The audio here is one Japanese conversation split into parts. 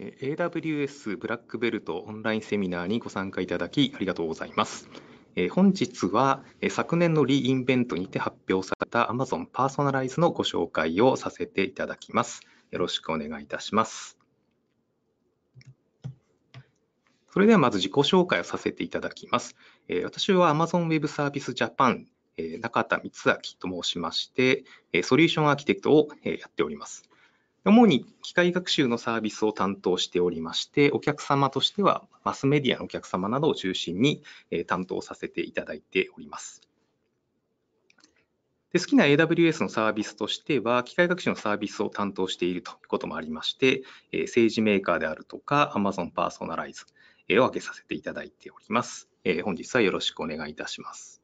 AWS ブラックベルトオンラインセミナーにご参加いただきありがとうございます。本日は昨年のリインベントにて発表された Amazon パーソナライズのご紹介をさせていただきます。よろしくお願いいたします。それではまず自己紹介をさせていただきます。私は Amazon Web Service Japan 中田光明と申しまして、ソリューションアーキテクトをやっております。主に機械学習のサービスを担当しておりまして、お客様としてはマスメディアのお客様などを中心に担当させていただいております。で好きな AWS のサービスとしては、機械学習のサービスを担当しているということもありまして、政治メーカーであるとか、Amazon パーソナライズを挙げさせていただいております。本日はよろしくお願いいたします。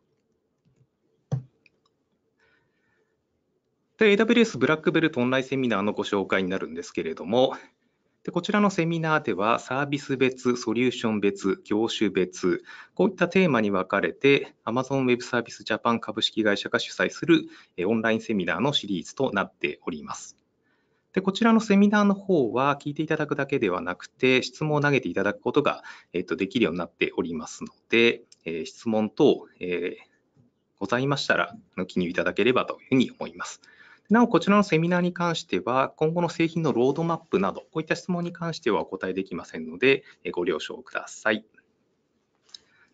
で AWS ブラックベルトオンラインセミナーのご紹介になるんですけれども、でこちらのセミナーではサービス別、ソリューション別、業種別、こういったテーマに分かれて Amazon Web Service Japan 株式会社が主催するオンラインセミナーのシリーズとなっております。でこちらのセミナーの方は聞いていただくだけではなくて質問を投げていただくことが、えっと、できるようになっておりますので、え質問等、えございましたら記入いただければというふうに思います。なお、こちらのセミナーに関しては、今後の製品のロードマップなど、こういった質問に関してはお答えできませんので、ご了承ください。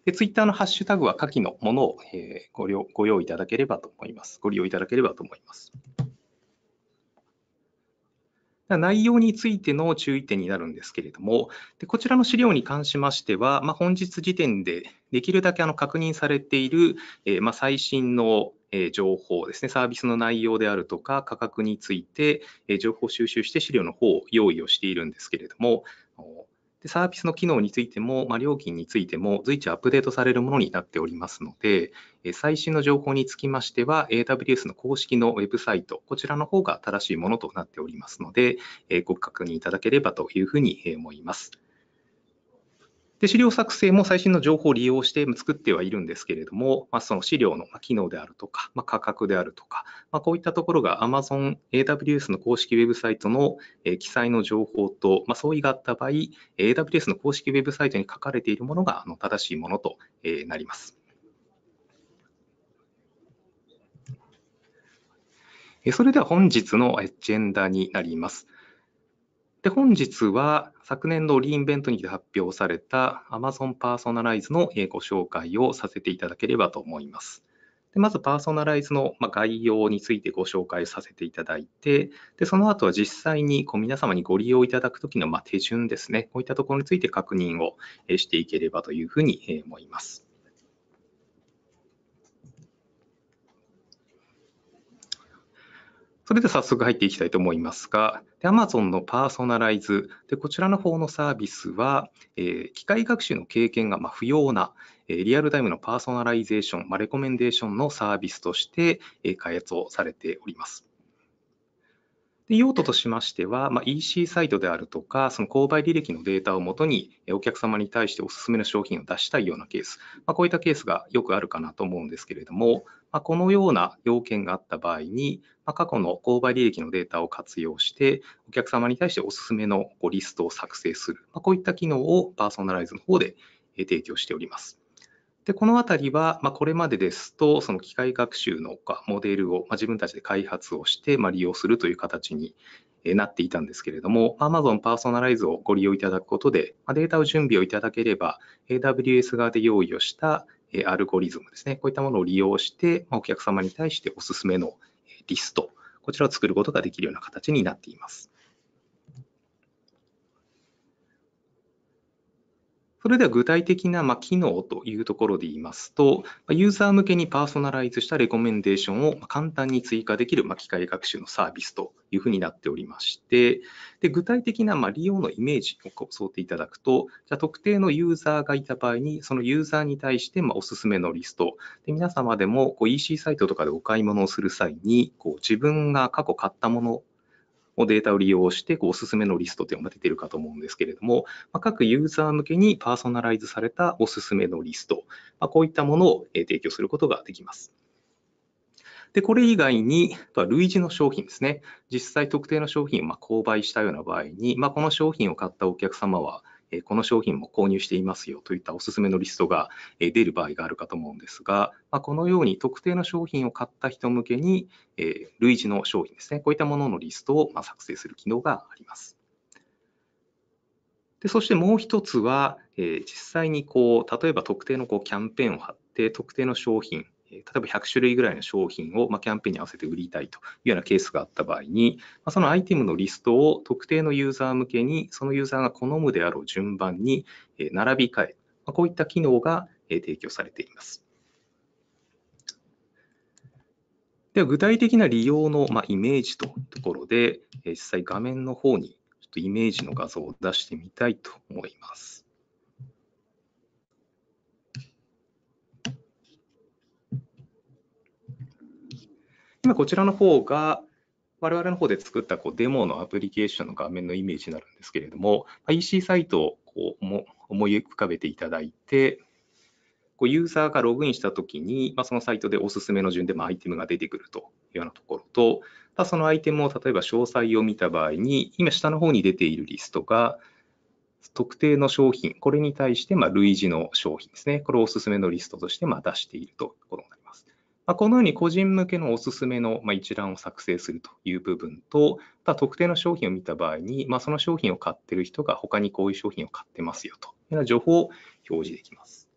で、ツイッターのハッシュタグは下記のものを、えごご用意いただければと思います。ご利用いただければと思います。内容についての注意点になるんですけれども、でこちらの資料に関しましては、まあ、本日時点でできるだけあの確認されている、えー、まあ、最新の情報ですね、サービスの内容であるとか、価格について情報収集して資料の方を用意をしているんですけれども、でサービスの機能についても、まあ、料金についても随時アップデートされるものになっておりますので、最新の情報につきましては、AWS の公式のウェブサイト、こちらの方が正しいものとなっておりますので、ご確認いただければというふうに思います。で資料作成も最新の情報を利用して作ってはいるんですけれども、まあ、その資料の機能であるとか、まあ、価格であるとか、まあ、こういったところが Amazon AWS の公式ウェブサイトの記載の情報と、ま相違があった場合、AWS の公式ウェブサイトに書かれているものが正しいものとなります。それでは本日のエッジェンダになります。で、本日は昨年のリインベントにて発表された Amazon パーソナライズのご紹介をさせていただければと思います。でまずパーソナライズの概要についてご紹介させていただいて、でその後は実際にこう皆様にご利用いただくときの手順ですね、こういったところについて確認をしていければというふうに思います。それで早速入っていきたいと思いますが、Amazon のパーソナライズで、こちらの方のサービスは、えー、機械学習の経験がま不要な、えー、リアルタイムのパーソナライゼーション、まあ、レコメンデーションのサービスとして、えー、開発をされております。で用途としましては、まあ、EC サイトであるとか、その購買履歴のデータをもとに、お客様に対しておすすめの商品を出したいようなケース、まあ、こういったケースがよくあるかなと思うんですけれども、まあ、このような要件があった場合に、ま過去の購買履歴のデータを活用して、お客様に対しておすすめのリストを作成する、まこういった機能をパーソナライズの方で提供しております。で、このあたりは、まあ、これまでですと、その機械学習のモデルを、まあ、自分たちで開発をして、まあ、利用するという形になっていたんですけれども、Amazon パーソナライズをご利用いただくことで、データを準備をいただければ、AWS 側で用意をしたアルゴリズムですね、こういったものを利用して、お客様に対しておすすめのリスト、こちらを作ることができるような形になっています。それでは具体的な、ま機能というところで言いますと、ユーザー向けにパーソナライズしたレコメンデーションを簡単に追加できる、ま機械学習のサービスというふうになっておりまして、で具体的な、ま利用のイメージを想定いただくと、じゃ特定のユーザーがいた場合に、そのユーザーに対して、まおすすめのリスト、で皆様でもこう EC サイトとかでお買い物をする際にこう、自分が過去買ったもののデータを利用しておすすめのリストというのが出てるかと思うんですけれども、各ユーザー向けにパーソナライズされたおすすめのリスト、こういったものを提供することができます。で、これ以外に、類似の商品ですね。実際特定の商品を購買したような場合に、この商品を買ったお客様は、この商品も購入していますよといったおすすめのリストが出る場合があるかと思うんですが、このように特定の商品を買った人向けに、類似の商品ですね、こういったもののリストを作成する機能があります。でそしてもう一つは、実際にこう例えば特定のこうキャンペーンを貼って、特定の商品例えば100種類ぐらいの商品を、キャンペーンに合わせて売りたいというようなケースがあった場合に、そのアイテムのリストを特定のユーザー向けに、そのユーザーが好むであろう順番に並び替え、こういった機能が提供されています。では具体的な利用の、イメージというところで、実際画面の方にちょっとイメージの画像を出してみたいと思います。今こちらの方が、我々の方で作ったこうデモのアプリケーションの画面のイメージになるんですけれども、EC サイトをこう思い浮かべていただいて、こうユーザーがログインしたときに、まあ、そのサイトでおすすめの順でまアイテムが出てくるというようなところと、まあ、そのアイテムを例えば詳細を見た場合に、今下の方に出ているリストが、特定の商品、これに対してま類似の商品ですね、これをおすすめのリストとしてま出しているということになります。まあ、このように個人向けのおすすめの、まあ、一覧を作成するという部分と、ま特定の商品を見た場合に、まあ、その商品を買ってる人が他にこういう商品を買ってますよというような情報を表示できます。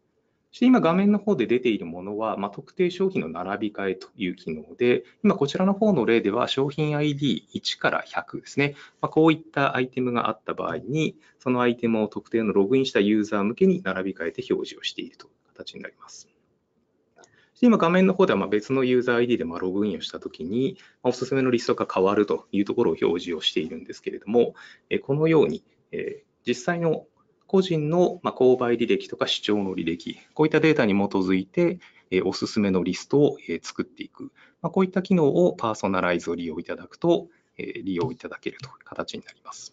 そして今画面の方で出ているものは、まあ、特定商品の並び替えという機能で、今こちらの方の例では商品 ID1 から100ですね。まあ、こういったアイテムがあった場合に、そのアイテムを特定のログインしたユーザー向けに並び替えて表示をしているという形になります。今画面の方ではま別のユーザー ID でまログインをしたときに、おすすめのリストが変わるというところを表示をしているんですけれども、このように実際の個人の購買履歴とか視聴の履歴、こういったデータに基づいて、おすすめのリストを作っていく、こういった機能をパーソナライズを利用いただくと、利用いただけるという形になります。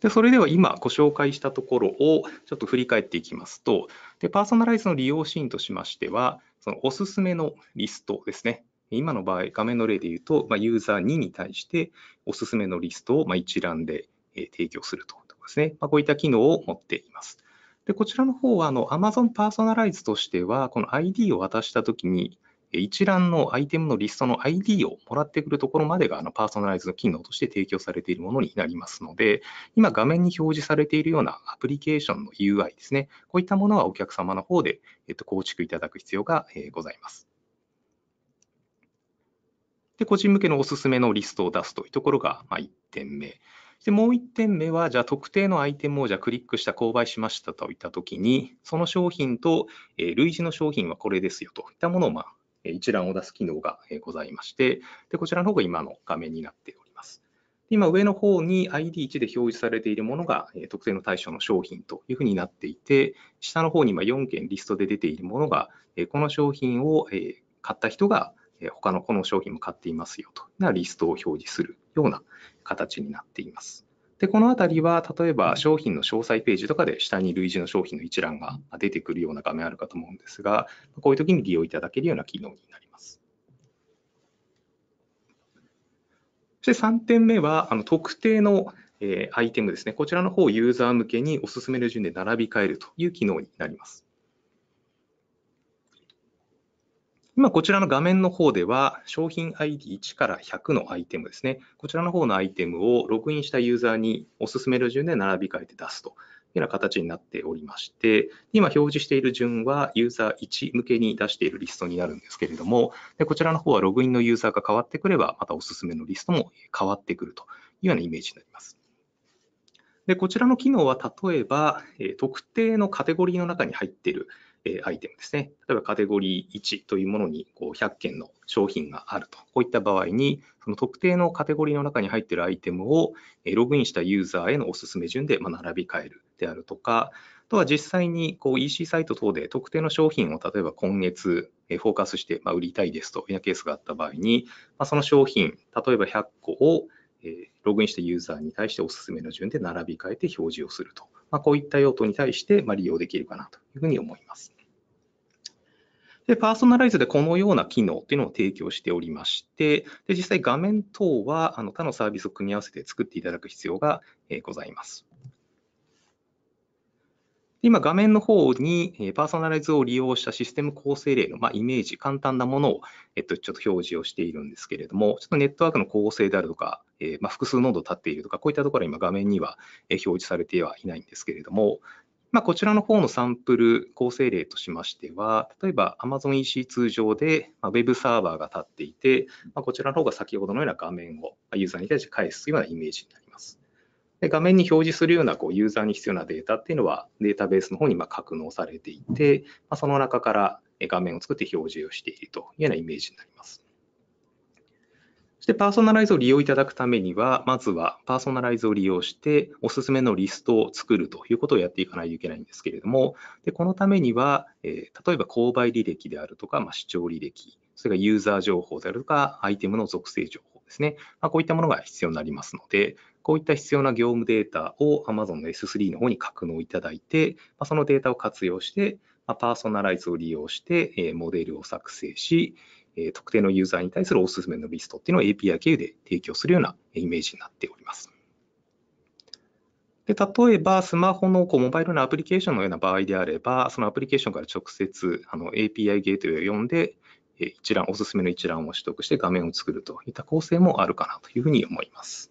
でそれでは今ご紹介したところをちょっと振り返っていきますとで、パーソナライズの利用シーンとしましては、そのおすすめのリストですね。今の場合、画面の例で言うと、まあ、ユーザー2に対しておすすめのリストをまあ一覧で提供するととですね。まあ、こういった機能を持っています。でこちらの方はあの Amazon パーソナライズとしては、この ID を渡したときに、一覧のアイテムのリストの ID をもらってくるところまでがあのパーソナライズの機能として提供されているものになりますので、今画面に表示されているようなアプリケーションの UI ですね、こういったものはお客様の方で、えっと、構築いただく必要がございます。で、個人向けのおすすめのリストを出すというところが、まあ、1点目。で、もう1点目は、じゃあ特定のアイテムをじゃクリックした購買しましたといったときに、その商品と、え類似の商品はこれですよといったものを、まあ、一覧を出す機能がございまして、でこちらの方が今の画面になっております。今、上の方に ID1 で表示されているものが特定の対象の商品というふうになっていて、下の方に今4件リストで出ているものが、この商品を買った人が他のこの商品も買っていますよというリストを表示するような形になっています。で、このあたりは、例えば商品の詳細ページとかで下に類似の商品の一覧が出てくるような画面あるかと思うんですが、こういう時に利用いただけるような機能になります。そして3点目は、あの特定のアイテムですね。こちらの方をユーザー向けにおすすめの順で並び替えるという機能になります。今、こちらの画面の方では、商品 ID1 から100のアイテムですね。こちらの方のアイテムをログインしたユーザーにおすすめの順で並び替えて出すというような形になっておりまして、今表示している順はユーザー1向けに出しているリストになるんですけれども、でこちらの方はログインのユーザーが変わってくれば、またおすすめのリストも変わってくるというようなイメージになります。でこちらの機能は例えば、特定のカテゴリーの中に入っているえアイテムですね。例えばカテゴリー1というものにこう100件の商品があると。こういった場合に、その特定のカテゴリーの中に入っているアイテムを、えログインしたユーザーへのおすすめ順で、ま並び替えるであるとか、あとは実際にこう EC サイト等で特定の商品を例えば今月フォーカスしてま売りたいですというケースがあった場合に、まその商品、例えば100個をえログインしたユーザーに対しておすすめの順で並び替えて表示をすると、まあ、こういった用途に対して、ま利用できるかなというふうに思います。で、パーソナライズでこのような機能というのを提供しておりまして、で実際画面等はあの他のサービスを組み合わせて作っていただく必要がございます。今、画面の方にパーソナライズを利用したシステム構成例の、まあ、イメージ、簡単なものを、えっと、ちょっと表示をしているんですけれども、ちょっとネットワークの構成であるとか、えまあ、複数ノード立っているとか、こういったところは今画面には表示されてはいないんですけれども、まあ、こちらの方のサンプル構成例としましては、例えば Amazon e c 通常で Web サーバーが立っていて、まあ、こちらの方が先ほどのような画面をユーザーに対して返すというようなイメージになります。で画面に表示するようなこうユーザーに必要なデータっていうのはデータベースの方にま格納されていて、まその中から画面を作って表示をしているというようなイメージになります。そしてパーソナライズを利用いただくためには、まずはパーソナライズを利用しておすすめのリストを作るということをやっていかないといけないんですけれども、でこのためには、え例えば購買履歴であるとか、ま視聴履歴、それがユーザー情報であるとか、アイテムの属性情報ですね、まこういったものが必要になりますので、こういった必要な業務データを Amazon の S3 の方に格納いただいて、そのデータを活用して、パーソナライズを利用して、モデルを作成し、特定のユーザーに対するおすすめのリストっていうのを API 経由で提供するようなイメージになっております。で例えば、スマホのこうモバイルのアプリケーションのような場合であれば、そのアプリケーションから直接あの API ゲートを読んで、一覧、おすすめの一覧を取得して画面を作るといった構成もあるかなというふうに思います。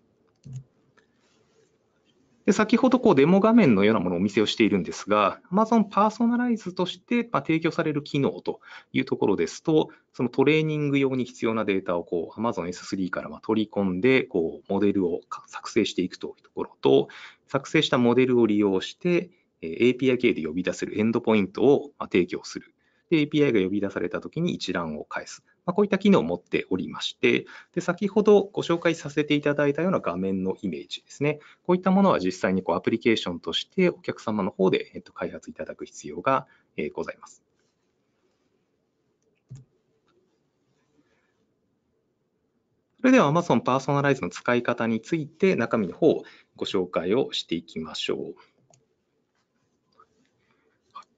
で先ほどこうデモ画面のようなものをお見せをしているんですが、Amazon パーソナライズとしてま提供される機能というところですと、そのトレーニング用に必要なデータをこう Amazon S3 からま取り込んで、こうモデルを作成していくというところと、作成したモデルを利用して、API 系で呼び出せるエンドポイントを提供する。API が呼び出されたときに一覧を返す。まあ、こういった機能を持っておりまして、で先ほどご紹介させていただいたような画面のイメージですね、こういったものは実際にこうアプリケーションとしてお客様の方で、えっと、開発いただく必要が、えございます。それでは Amazon パーソナライズの使い方について中身の方をご紹介をしていきましょう。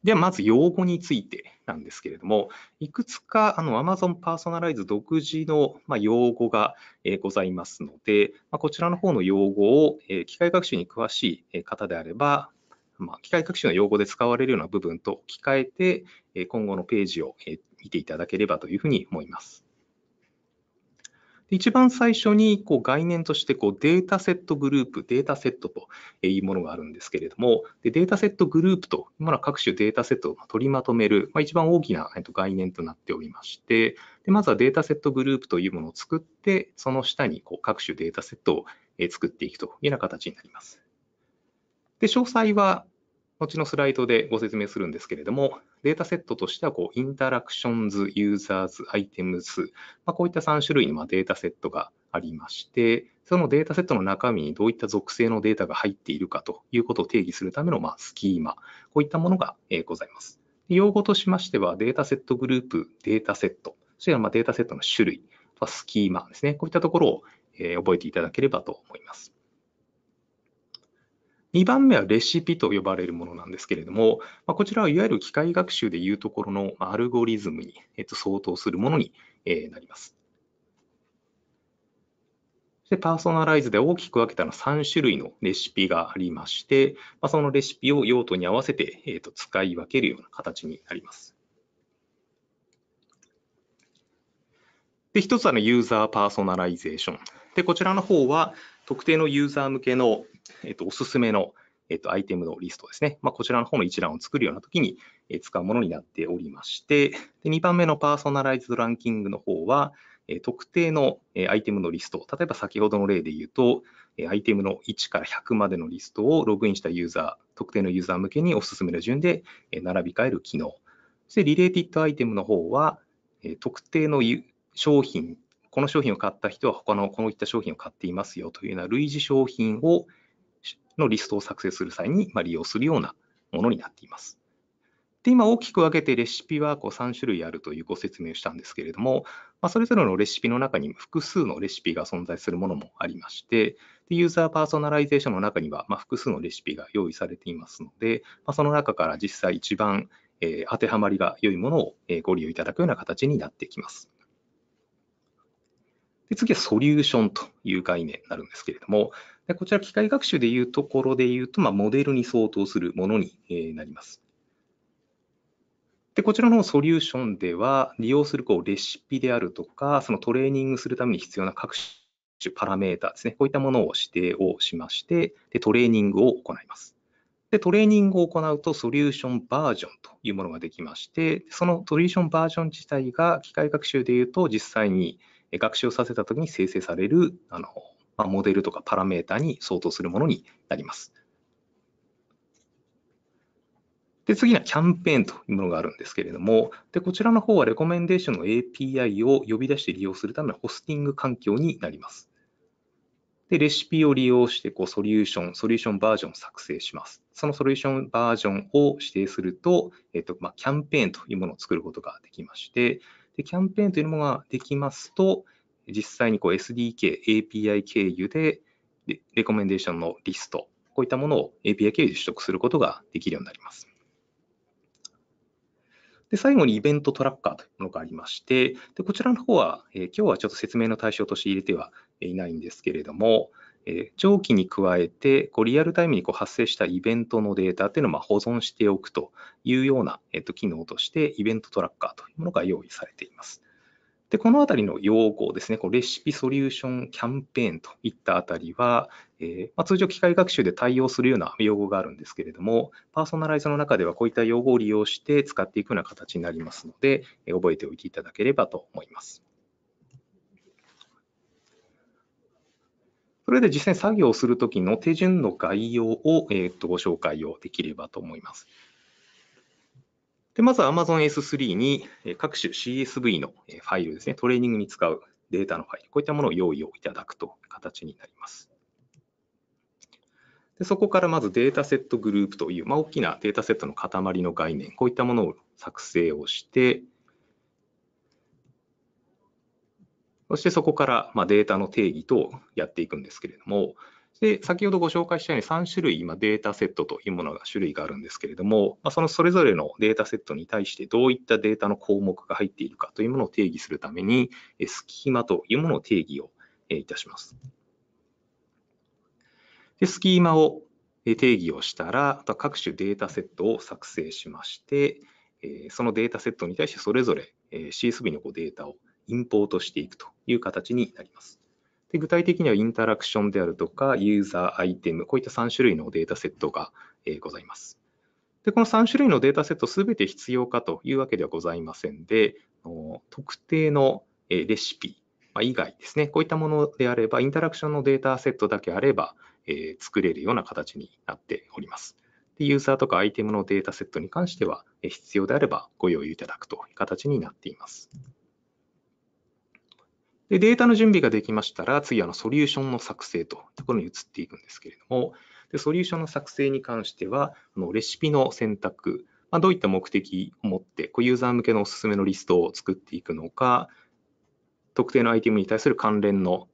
ではまず用語についてなんですけれども、いくつかあの Amazon パーソナライズ独自の、ま用語が、えございますので、まこちらの方の用語を、え機械学習に詳しい方であれば、ま機械学習の用語で使われるような部分と置き換えて、今後のページを見ていただければというふうに思います。一番最初にこう概念としてこうデータセットグループ、データセットというものがあるんですけれども、でデータセットグループというものは各種データセットを取りまとめる、まあ、一番大きな概念となっておりまして、でまずはデータセットグループというものを作って、その下にこう各種データセットを作っていくというような形になります。で詳細は後のスライドでご説明するんですけれども、データセットとしてはこう、インタラクションズ、ユーザーズ、アイテムズ、まあ、こういった3種類のまデータセットがありまして、そのデータセットの中身にどういった属性のデータが入っているかということを定義するためのまスキーマ、こういったものがございます。用語としましては、データセットグループ、データセット、そしてまデータセットの種類、スキーマですね、こういったところを覚えていただければと思います。2番目はレシピと呼ばれるものなんですけれども、まあ、こちらはいわゆる機械学習でいうところのアルゴリズムに、えっと、相当するものに、えなります。で、パーソナライズで大きく分けたのは3種類のレシピがありまして、まそのレシピを用途に合わせて、えー、と使い分けるような形になります。で、一つはのユーザーパーソナライゼーション。で、こちらの方は特定のユーザー向けのえっと、おすすめの、えっと、アイテムのリストですね。まあ、こちらの方の一覧を作るような時に使うものになっておりまして、で2番目のパーソナライズドランキングの方は、特定のアイテムのリスト、例えば先ほどの例で言うと、アイテムの1から100までのリストをログインしたユーザー、特定のユーザー向けにおすすめの順で並び替える機能。そしてリレーティッドアイテムの方は、特定の商品、この商品を買った人は他のこういった商品を買っていますよというような類似商品をのリストを作成する際に利用するようなものになっています。で、今大きく分けてレシピはこう3種類あるというご説明をしたんですけれども、まあ、それぞれのレシピの中に複数のレシピが存在するものもありまして、でユーザーパーソナライゼーションの中にはま複数のレシピが用意されていますので、まあ、その中から実際一番え当てはまりが良いものをご利用いただくような形になってきます。で次はソリューションという概念になるんですけれども、でこちら、機械学習でいうところでいうと、まあ、モデルに相当するものになります。で、こちらのソリューションでは、利用するこうレシピであるとか、そのトレーニングするために必要な各種パラメータですね、こういったものを指定をしまして、でトレーニングを行います。で、トレーニングを行うと、ソリューションバージョンというものができまして、そのソリューションバージョン自体が機械学習でいうと、実際に学習をさせたときに生成されるあのまあ、モデルとかパラメータに相当するものになります。で、次はキャンペーンというものがあるんですけれども、で、こちらの方はレコメンデーションの API を呼び出して利用するためのホスティング環境になります。で、レシピを利用して、こう、ソリューション、ソリューションバージョンを作成します。そのソリューションバージョンを指定すると、えっと、まあ、キャンペーンというものを作ることができまして、で、キャンペーンというものができますと、実際にこう SDK、API 経由でレコメンデーションのリスト、こういったものを API 経由で取得することができるようになります。で、最後にイベントトラッカーというものがありまして、でこちらの方は、えー、今日はちょっと説明の対象として入れてはいないんですけれども、えー、上記に加えて、こうリアルタイムにこう発生したイベントのデータというのをま保存しておくというような、えー、と機能として、イベントトラッカーというものが用意されています。で、このあたりの用語ですね、こうレシピソリューションキャンペーンといったあたりは、えー、まあ、通常機械学習で対応するような用語があるんですけれども、パーソナライズの中ではこういった用語を利用して使っていくような形になりますので、えー、覚えておいていただければと思います。それで実際に作業をするときの手順の概要を、えー、とご紹介をできればと思います。で、まず Amazon S3 に各種 CSV のファイルですね、トレーニングに使うデータのファイル、こういったものを用意をいただくという形になります。でそこからまずデータセットグループという、まあ、大きなデータセットの塊の概念、こういったものを作成をして、そしてそこからまデータの定義とやっていくんですけれども、で、先ほどご紹介したように3種類今データセットというものが種類があるんですけれども、まあ、そのそれぞれのデータセットに対してどういったデータの項目が入っているかというものを定義するために、スキーマというものを定義をいたします。でスキーマを定義をしたら、あとは各種データセットを作成しまして、そのデータセットに対してそれぞれ CSV のデータをインポートしていくという形になります。で具体的にはインタラクションであるとか、ユーザー、アイテム、こういった3種類のデータセットがございます。でこの3種類のデータセットすべて必要かというわけではございませんで、特定のレシピ以外ですね、こういったものであれば、インタラクションのデータセットだけあれば、え作れるような形になっております。でユーザーとかアイテムのデータセットに関しては、必要であればご用意いただくという形になっています。で、データの準備ができましたら、次はのソリューションの作成というところに移っていくんですけれども、でソリューションの作成に関しては、あのレシピの選択、まあ、どういった目的を持って、こうユーザー向けのおすすめのリストを作っていくのか、特定のアイテムに対する関連の、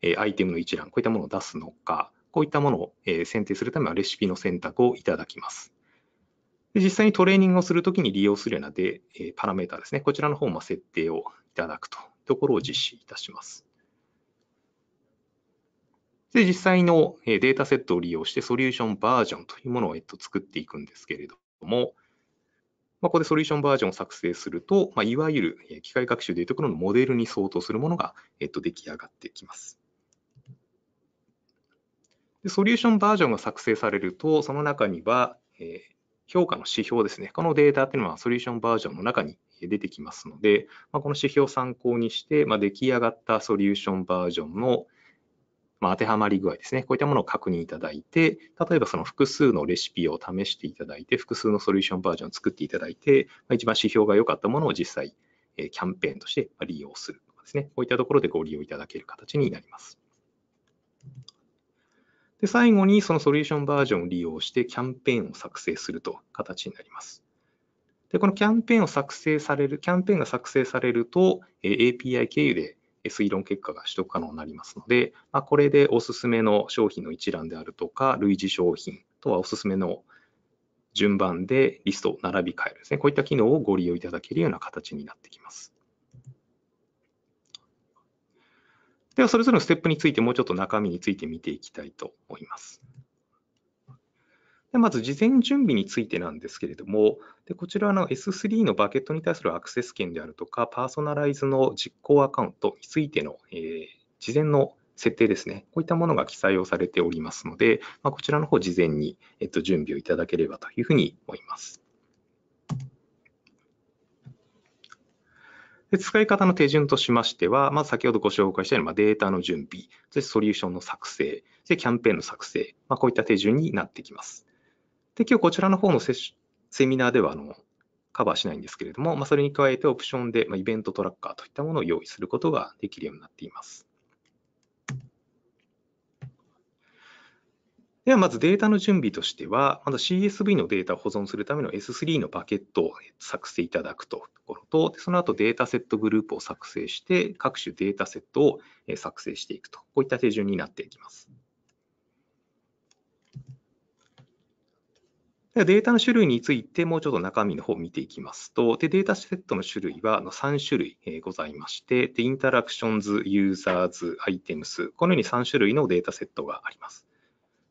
えアイテムの一覧、こういったものを出すのか、こういったものを、え選定するためはレシピの選択をいただきます。で実際にトレーニングをするときに利用するようなで、えパラメータですね、こちらの方も設定をいただくとところを実施いたします。で、実際のデータセットを利用して、ソリューションバージョンというものを作っていくんですけれども、まあ、ここでソリューションバージョンを作成すると、まあ、いわゆる機械学習でいうところのモデルに相当するものが、えっと、出来上がってきます。でソリューションバージョンが作成されると、その中には、えー、評価の指標ですね。このデータというのはソリューションバージョンの中に出てきますので、まあ、この指標を参考にして、まあ、出来上がったソリューションバージョンの、まあ、当てはまり具合ですね、こういったものを確認いただいて、例えばその複数のレシピを試していただいて、複数のソリューションバージョンを作っていただいて、まあ、一番指標が良かったものを実際、キャンペーンとして利用するとかですね、こういったところでご利用いただける形になります。で、最後にそのソリューションバージョンを利用してキャンペーンを作成すると形になります。で、このキャンペーンを作成される、キャンペーンが作成されると、え API 経由で推論結果が取得可能になりますので、まあ、これでおすすめの商品の一覧であるとか、類似商品とはおすすめの順番でリストを並び替えるですね。こういった機能をご利用いただけるような形になってきます。では、それぞれのステップについてもうちょっと中身について見ていきたいと思います。でまず事前準備についてなんですけれども、でこちらの S3 のバケットに対するアクセス権であるとか、パーソナライズの実行アカウントについての、えー、事前の設定ですね、こういったものが記載をされておりますので、まあ、こちらの方事前に、えっと、準備をいただければというふうに思います。で使い方の手順としましては、まず先ほどご紹介したように、データの準備、そしてソリューションの作成、そしてキャンペーンの作成、まあ、こういった手順になってきます。で、今日こちらの方のセセミナーではあのカバーしないんですけれども、まあ、それに加えてオプションで、まあ、イベントトラッカーといったものを用意することができるようになっています。では、まずデータの準備としては、まず CSV のデータを保存するための S3 のバケットを作成いただくとところと、その後データセットグループを作成して、各種データセットを作成していくと、こういった手順になっていきます。ではデータの種類について、もうちょっと中身の方を見ていきますと、でデータセットの種類はあの3種類、えございまして、でインタラクションズ、ユーザーズ、アイテムス、このように3種類のデータセットがあります。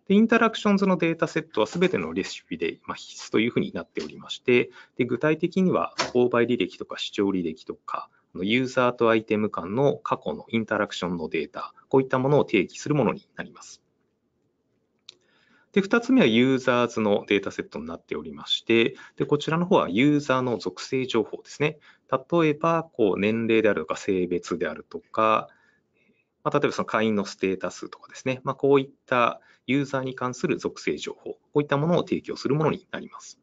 でインタラクションズのデータセットはすべてのレシピで、ま必須というふうになっておりまして、で具体的には購買履歴とか視聴履歴とか、ユーザーとアイテム間の過去のインタラクションのデータ、こういったものを定義するものになります。で、2つ目はユーザーズのデータセットになっておりまして、で、こちらの方はユーザーの属性情報ですね。例えば、こう、年齢であるとか、性別であるとか、まあ、例えばその会員のステータスとかですね、まあ、こういったユーザーに関する属性情報、こういったものを提供するものになります。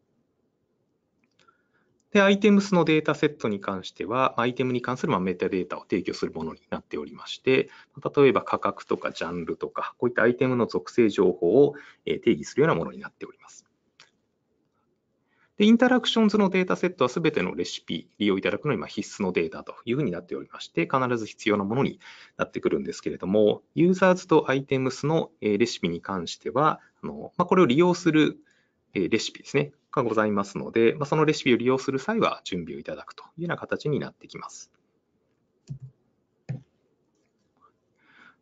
で、アイテムスのデータセットに関しては、アイテムに関するメタデータを提供するものになっておりまして、例えば価格とかジャンルとか、こういったアイテムの属性情報を定義するようなものになっております。で、インタラクションズのデータセットはすべてのレシピ、利用いただくのに必須のデータというふうになっておりまして、必ず必要なものになってくるんですけれども、ユーザーズとアイテムスのレシピに関しては、あのまあ、これを利用するレシピですね。がございますので、まあ、そのレシピを利用する際は準備をいただくというような形になってきます。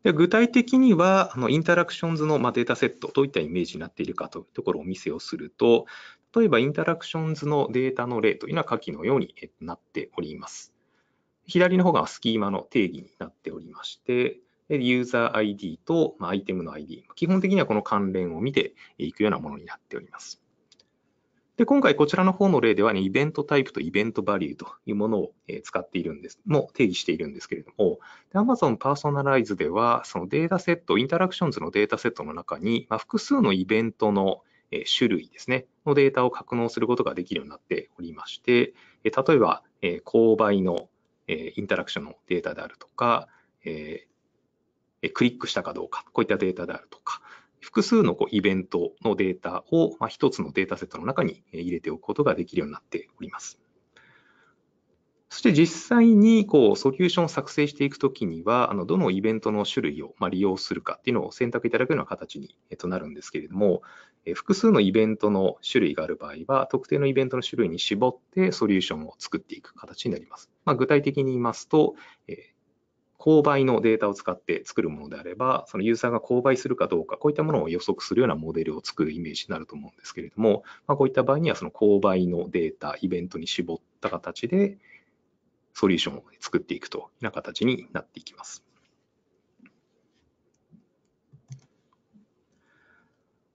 で具体的には、あのインタラクションズの、まデータセット、どういったイメージになっているかというところをお見せをすると、例えばインタラクションズのデータの例というのは下記のようになっております。左の方がスキーマの定義になっておりまして、ユーザー ID とアイテムの ID、基本的にはこの関連を見ていくようなものになっております。で、今回こちらの方の例では、ね、イベントタイプとイベントバリューというものを使っているんです、も定義しているんですけれども、Amazon Personalize では、そのデータセット、インタラクションズのデータセットの中に、まあ、複数のイベントの種類ですね、のデータを格納することができるようになっておりまして、例えば、購買のインタラクションのデータであるとか、クリックしたかどうか、こういったデータであるとか、複数のこうイベントのデータを、まつのデータセットの中に入れておくことができるようになっております。そして実際にこうソリューションを作成していくときには、あのどのイベントの種類をま利用するかっていうのを選択いただくような形にとなるんですけれども、複数のイベントの種類がある場合は、特定のイベントの種類に絞ってソリューションを作っていく形になります。まあ、具体的に言いますと、購買のデータを使って作るものであれば、そのユーザーが購買するかどうか、こういったものを予測するようなモデルを作るイメージになると思うんですけれども、まあ、こういった場合には、その購買のデータ、イベントに絞った形で、ソリューションを作っていくというような形になっていきます。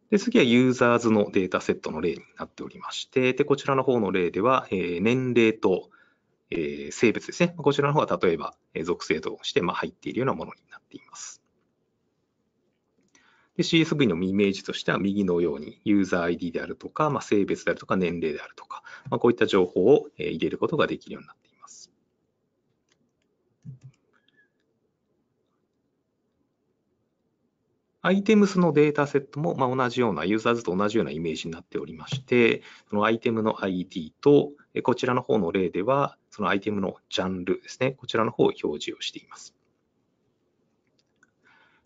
で次はユーザーズのデータセットの例になっておりまして、でこちらの方の例では、えー、年齢とえー、性別ですね。こちらの方は例えば、属性として、まあ、入っているようなものになっています。CSV のイメージとしては右のようにユーザー ID であるとか、まあ、性別であるとか年齢であるとか、まあ、こういった情報を入れることができるようになっています。アイテムスのデータセットも、まあ、同じような、ユーザーズと同じようなイメージになっておりまして、そのアイテムの ID と、こちらの方の例では、そのアイテムのジャンルですね、こちらの方を表示をしています。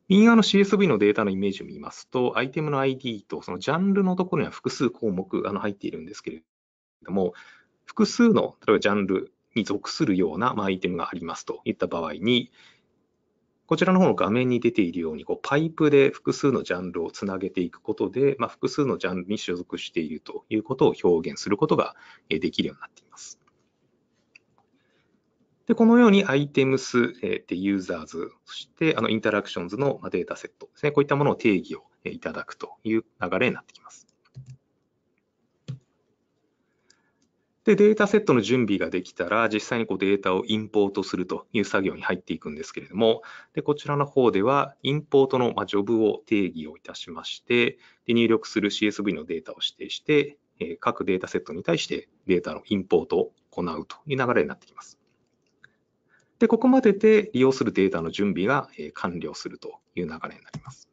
右側の CSV のデータのイメージを見ますと、アイテムの ID とそのジャンルのところには複数項目あの入っているんですけれども、複数の例えばジャンルに属するようなアイテムがありますといった場合に、こちらの方の画面に出ているように、こうパイプで複数のジャンルをつなげていくことで、まあ、複数のジャンルに所属しているということを表現することができるようになっています。で、このようにアイテムス、ユーザーズ、そしてあのインタラクションズのデータセットですね、こういったものを定義をいただくという流れになってきます。で、データセットの準備ができたら、実際にこうデータをインポートするという作業に入っていくんですけれども、でこちらの方では、インポートの、ジョブを定義をいたしまして、で入力する CSV のデータを指定して、各データセットに対してデータのインポートを行うという流れになってきます。で、ここまでで利用するデータの準備が完了するという流れになります。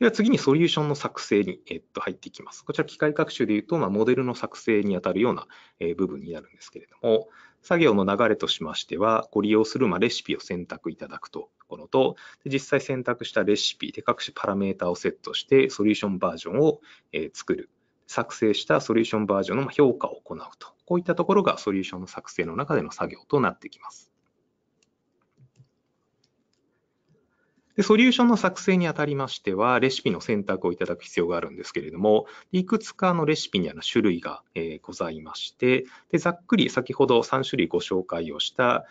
では次にソリューションの作成に、えっと、入っていきます。こちら機械学習でいうと、まあ、モデルの作成にあたるような、え部分になるんですけれども、作業の流れとしましては、ご利用する、まレシピを選択いただくところと、実際選択したレシピで各種パラメータをセットして、ソリューションバージョンを、え作る。作成したソリューションバージョンの評価を行うと。こういったところがソリューションの作成の中での作業となってきます。で、ソリューションの作成にあたりましては、レシピの選択をいただく必要があるんですけれども、いくつかのレシピにあ種類が、えー、ございまして、で、ざっくり先ほど3種類ご紹介をした、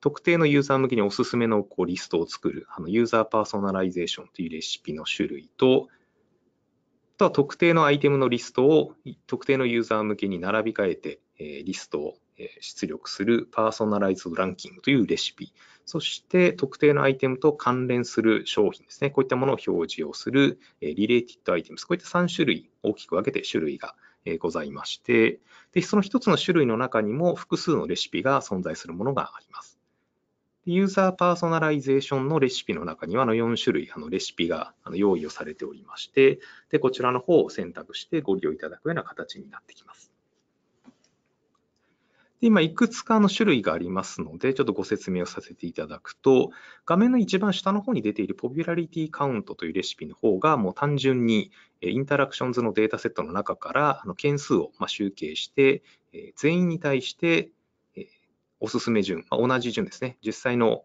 特定のユーザー向けにおすすめのこうリストを作る、あのユーザーパーソナライゼーションというレシピの種類と、あとは特定のアイテムのリストを特定のユーザー向けに並び替えて、えー、リストを出力するパーソナライズドランキングというレシピ。そして特定のアイテムと関連する商品ですね、こういったものを表示をする、えリレーティッドアイテムこういった3種類、大きく分けて種類がございまして、でその1つの種類の中にも複数のレシピが存在するものがあります。ユーザーパーソナライゼーションのレシピの中にはの4種類あのレシピが用意をされておりましてで、こちらの方を選択してご利用いただくような形になってきます。今、いくつかの種類がありますので、ちょっとご説明をさせていただくと、画面の一番下の方に出ているポピュラリティカウントというレシピの方が、もう単純にインタラクションズのデータセットの中から件数を集計して、全員に対しておすすめ順、同じ順ですね、実際の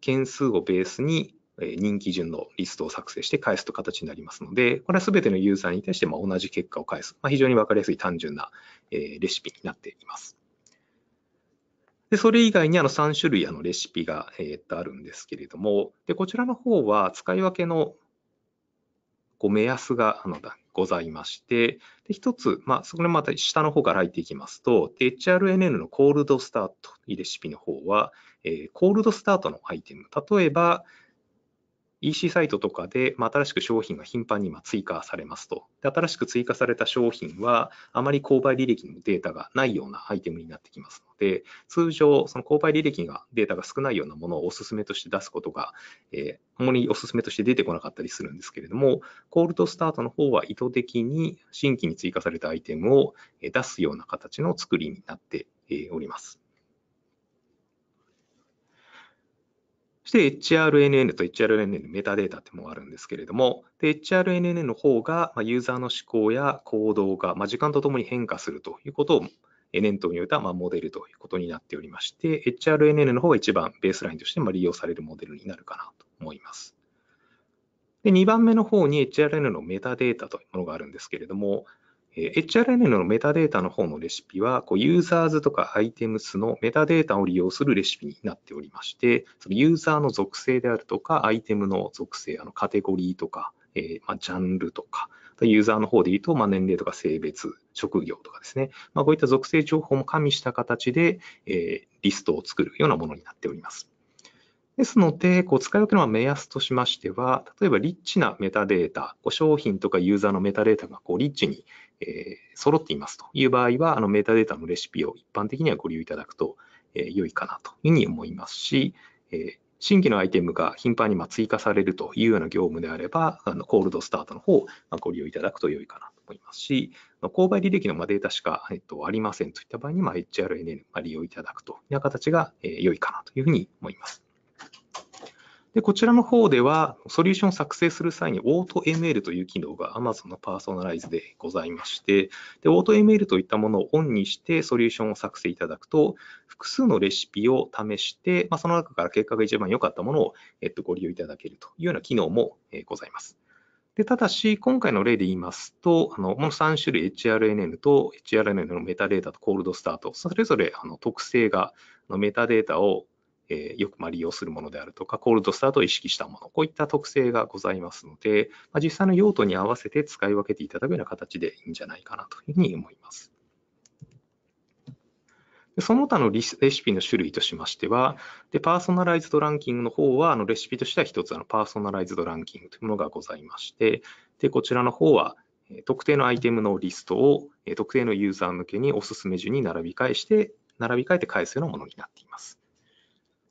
件数をベースに人気順のリストを作成して返すという形になりますので、これは全てのユーザーに対して同じ結果を返す、非常に分かりやすい単純なレシピになっています。で、それ以外にあの3種類あのレシピが、えー、っとあるんですけれども、で、こちらの方は使い分けのこう目安があのございまして、で1つ、まあ、そこでまた下の方から入っていきますと、HRNN のコールドスタートというレシピの方は、えー、コールドスタートのアイテム、例えば、EC サイトとかで、ま新しく商品が頻繁に追加されますとで。新しく追加された商品は、あまり購買履歴のデータがないようなアイテムになってきますので、通常、その購買履歴がデータが少ないようなものをお勧めとして出すことが、えー、あまりお勧めとして出てこなかったりするんですけれども、コールドスタートの方は意図的に新規に追加されたアイテムを出すような形の作りになっております。そして HRNN と HRNN のメタデータってもあるんですけれども、HRNN の方がユーザーの思考や行動が時間とともに変化するということを念頭に置いたモデルということになっておりまして、HRNN の方が一番ベースラインとして利用されるモデルになるかなと思います。で2番目の方に HRN のメタデータというものがあるんですけれども、HRN のメタデータの方のレシピは、こうユーザーズとかアイテムスのメタデータを利用するレシピになっておりまして、そのユーザーの属性であるとか、アイテムの属性、あのカテゴリーとか、えー、まあ、ジャンルとか、ユーザーの方で言うと、まあ、年齢とか性別、職業とかですね、まあ、こういった属性情報も加味した形で、えー、リストを作るようなものになっております。ですので、こう使い分けの目安としましては、例えばリッチなメタデータ、こう商品とかユーザーのメタデータがこうリッチにえー、揃っていますという場合は、あのメータデータのレシピを一般的にはご利用いただくと、え良いかなというふうに思いますし、え新規のアイテムが頻繁にま追加されるというような業務であれば、あのコールドスタートの方をご利用いただくと良いかなと思いますし、購買履歴のデータしか、えっと、ありませんといった場合に、HRNN 利用いただくというような形が良いかなというふうに思います。で、こちらの方では、ソリューションを作成する際に AutoML という機能が Amazon のパーソナライズでございまして、で、AutoML といったものをオンにしてソリューションを作成いただくと、複数のレシピを試して、まあ、その中から結果が一番良かったものを、えっと、ご利用いただけるというような機能もございます。で、ただし、今回の例で言いますと、あの、この3種類 HRNN と HRNN のメタデータとコールドスタート、それぞれあの特性が、のメタデータをえよくま利用するものであるとか、コールドスタートを意識したもの、こういった特性がございますので、ま実際の用途に合わせて使い分けていただくような形でいいんじゃないかなというふうに思います。その他のレシピの種類としましては、でパーソナライズドランキングの方は、あのレシピとしては一つあのパーソナライズドランキングというものがございまして、でこちらの方は、特定のアイテムのリストを特定のユーザー向けにおすすめ順に並び替えして、並び替えて返すようなものになっています。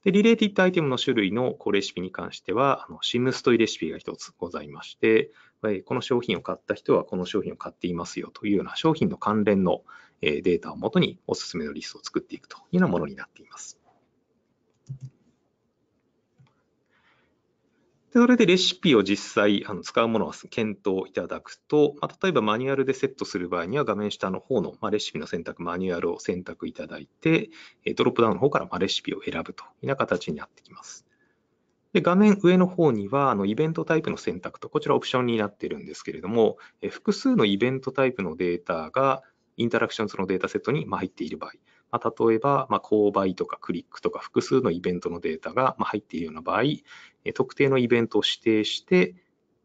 で、リレーティッドアイテムの種類のレシピに関しては、あのシムストイレシピが一つございまして、この商品を買った人はこの商品を買っていますよというような商品の関連のデータをもとにおすすめのリストを作っていくというようなものになっています。でそれでレシピを実際あの使うものは検討いただくと、まあ、例えばマニュアルでセットする場合には画面下の方の、まあ、レシピの選択、マニュアルを選択いただいて、ドロップダウンの方からまレシピを選ぶというような形になってきます。で画面上の方にはあのイベントタイプの選択と、こちらオプションになっているんですけれども、複数のイベントタイプのデータがインタラクションズのデータセットに入っている場合、まあ、例えば、まあ、購買とかクリックとか複数のイベントのデータが入っているような場合、特定のイベントを指定して、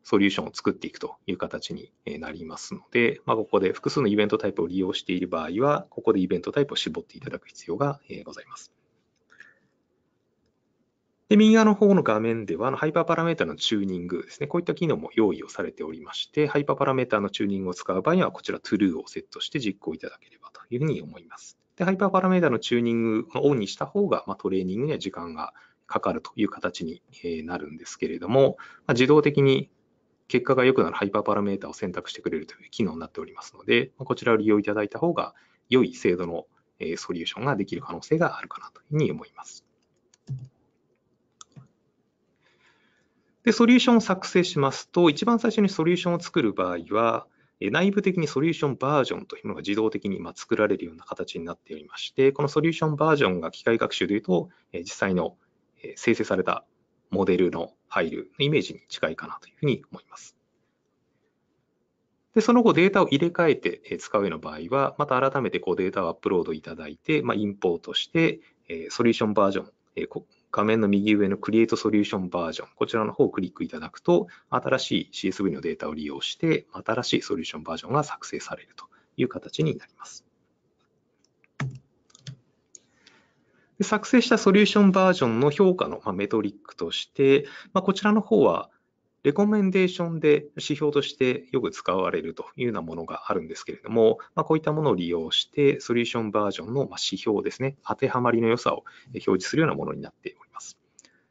ソリューションを作っていくという形になりますので、まあ、ここで複数のイベントタイプを利用している場合は、ここでイベントタイプを絞っていただく必要がございます。で右側の方の画面では、ハイパーパラメータのチューニングですね。こういった機能も用意をされておりまして、ハイパーパラメータのチューニングを使う場合には、こちら True をセットして実行いただければというふうに思います。で、ハイパーパラメータのチューニングをオンにした方が、まあ、トレーニングには時間がかかるという形になるんですけれども、まあ、自動的に結果が良くなるハイパーパラメータを選択してくれるという機能になっておりますので、こちらを利用いただいた方が、良い精度のソリューションができる可能性があるかなというふうに思います。で、ソリューションを作成しますと、一番最初にソリューションを作る場合は、内部的にソリューションバージョンというものが自動的に作られるような形になっておりまして、このソリューションバージョンが機械学習でいうと、実際の生成されたモデルのファイルのイメージに近いかなというふうに思います。で、その後データを入れ替えて使うような場合は、また改めてこうデータをアップロードいただいて、まあ、インポートして、ソリューションバージョン、画面の右上の Create Solution Version、こちらの方をクリックいただくと、新しい CSV のデータを利用して、新しいソリューションバージョンが作成されるという形になります。で作成したソリューションバージョンの評価の、まあ、メトリックとして、まあ、こちらの方は、レコメンデーションで指標としてよく使われるというようなものがあるんですけれども、まあ、こういったものを利用して、ソリューションバージョンの指標ですね、当てはまりの良さを表示するようなものになっております。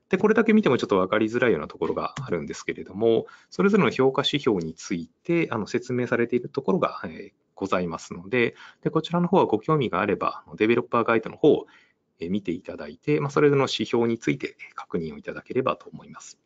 で、これだけ見てもちょっと分かりづらいようなところがあるんですけれども、それぞれの評価指標についてあの説明されているところが、えございますのでで、こちらの方はご興味があれば、デベロッパーガイドの方を見ていただいて、まあ、それぞれの指標について確認をいただければと思います。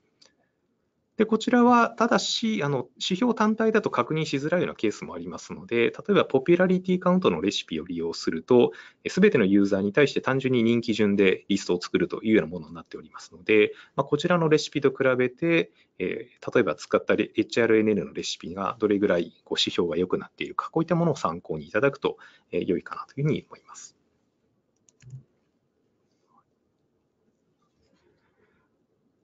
で、こちらは、ただし、あの、指標単体だと確認しづらいようなケースもありますので、例えば、ポピュラリティカウントのレシピを利用すると、すべてのユーザーに対して単純に人気順でリストを作るというようなものになっておりますので、まあ、こちらのレシピと比べて、えー、例えば使った HRNN のレシピがどれぐらいこう指標が良くなっているか、こういったものを参考にいただくと、えー、良いかなというふうに思います。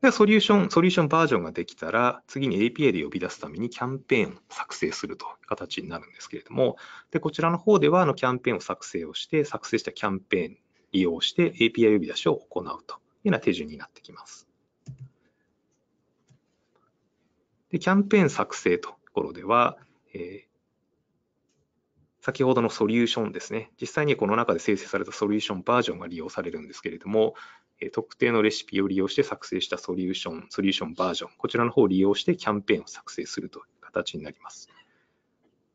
で、ソリューション、ソリューションバージョンができたら、次に API で呼び出すためにキャンペーンを作成するという形になるんですけれども、で、こちらの方では、あの、キャンペーンを作成をして、作成したキャンペーン利用して API 呼び出しを行うというような手順になってきます。で、キャンペーン作成ところでは、え先ほどのソリューションですね。実際にこの中で生成されたソリューションバージョンが利用されるんですけれども、特定のレシピを利用して作成したソリューション、ソリューションバージョン、こちらの方を利用してキャンペーンを作成するという形になります。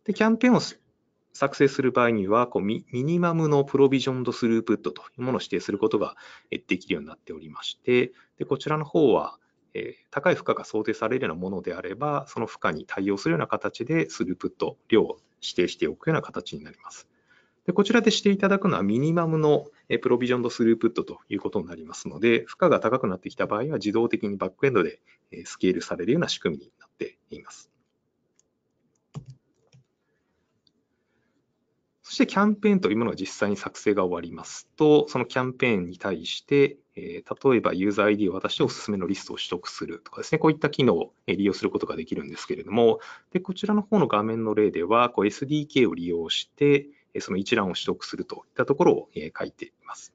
で、キャンペーンを作成する場合にはこうミ、ミニマムのプロビジョンドスループットというものを指定することができるようになっておりまして、でこちらの方は、え高い負荷が想定されるようなものであれば、その負荷に対応するような形でスループット量を指定しておくような形になります。でこちらでしていただくのはミニマムのプロビジョンドスループットということになりますので、負荷が高くなってきた場合は自動的にバックエンドでスケールされるような仕組みになっています。そしてキャンペーンというものが実際に作成が終わりますと、そのキャンペーンに対して、え例えばユーザー ID を渡しておすすめのリストを取得するとかですね、こういった機能を利用することができるんですけれども、でこちらの方の画面の例では、SDK を利用して、その一覧を取得するといったところを書いています。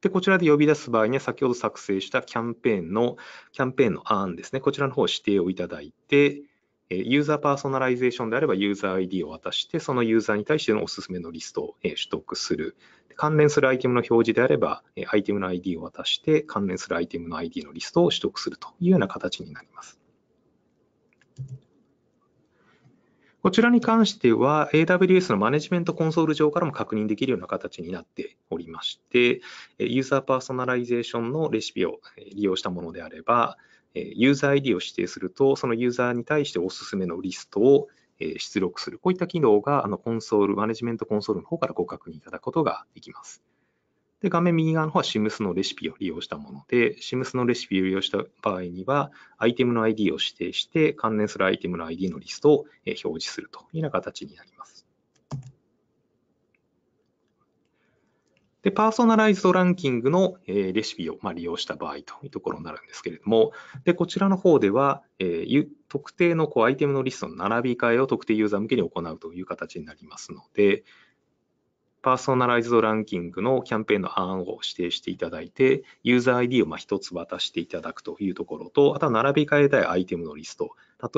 で、こちらで呼び出す場合には、先ほど作成したキャンペーンの、キャンペーンの案ですね、こちらの方を指定をいただいて、ユーザーパーソナライゼーションであればユーザー ID を渡して、そのユーザーに対してのおすすめのリストを取得する。関連するアイテムの表示であれば、アイテムの ID を渡して、関連するアイテムの ID のリストを取得するというような形になります。こちらに関しては AWS のマネジメントコンソール上からも確認できるような形になっておりまして、ユーザーパーソナライゼーションのレシピを利用したものであれば、ユーザー ID を指定すると、そのユーザーに対しておすすめのリストを出力する。こういった機能があのコンソール、マネジメントコンソールの方からご確認いただくことができます。で画面右側の方は SIMS のレシピを利用したもので、SIMS のレシピを利用した場合には、アイテムの ID を指定して、関連するアイテムの ID のリストを表示するというような形になります。で、パーソナライズドランキングの、レシピを、利用した場合というところになるんですけれども、で、こちらの方では、特定のこうアイテムのリストの並び替えを特定ユーザー向けに行うという形になりますので、パーソナライズドランキングのキャンペーンの案を指定していただいて、ユーザー ID を一1つ渡していただくというところと、あとは並び替えたいアイテムのリスト。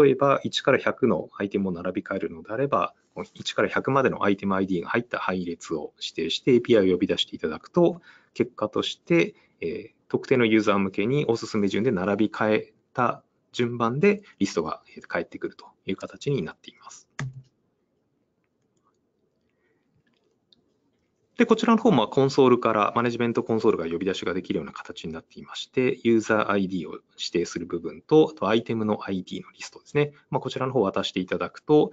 例えば、1から100のアイテムを並び替えるのであれば、1から100までのアイテム ID が入った配列を指定して API を呼び出していただくと、結果として、え特定のユーザー向けにおすすめ順で並び替えた順番でリストが返ってくるという形になっています。で、こちらの方もコンソールから、マネジメントコンソールが呼び出しができるような形になっていまして、ユーザー ID を指定する部分と、あとアイテムの ID のリストですね。まあ、こちらの方を渡していただくと、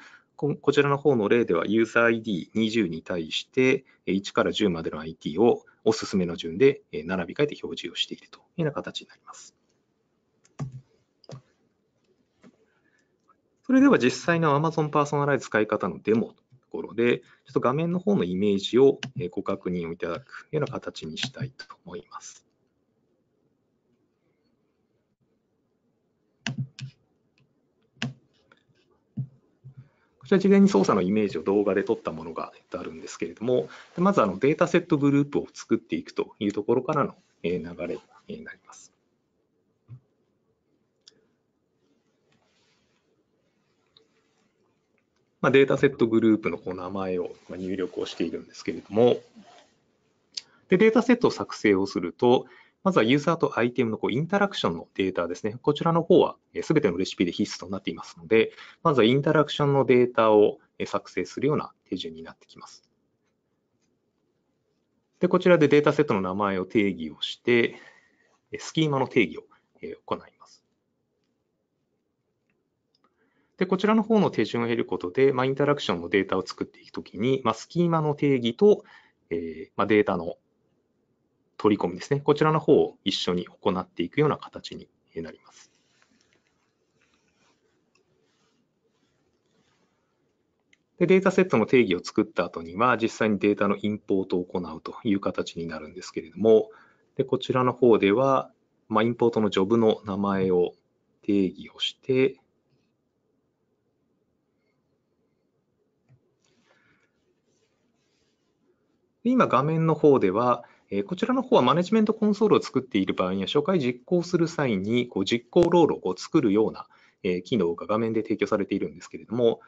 こちらの方の例では、ユーザー ID20 に対して、1から10までの IT をおすすめの順で並び替えて表示をしているというような形になります。それでは実際の Amazon パーソナライズ使い方のデモのところで、ちょっと画面の方のイメージをご確認をいただくような形にしたいと思います。ちら事前に操作のイメージを動画で撮ったものがあるんですけれども、まずあのデータセットグループを作っていくというところからの流れになります。まあ、データセットグループのこう名前を入力をしているんですけれども、でデータセットを作成をすると、まずはユーザーとアイテムのこうインタラクションのデータですね。こちらの方は全てのレシピで必須となっていますので、まずはインタラクションのデータを作成するような手順になってきます。で、こちらでデータセットの名前を定義をして、スキーマの定義を行います。で、こちらの方の手順を得ることで、まあ、インタラクションのデータを作っていくときに、まあ、スキーマの定義と、えーまあ、データの取り込みですね、こちらの方を一緒に行っていくような形になります。でデータセットの定義を作った後には、実際にデータのインポートを行うという形になるんですけれども、でこちらの方では、まあ、インポートのジョブの名前を定義をして、今画面の方では、えこちらの方はマネジメントコンソールを作っている場合には、初回実行する際にこう実行ロールを作るような、え機能が画面で提供されているんですけれども、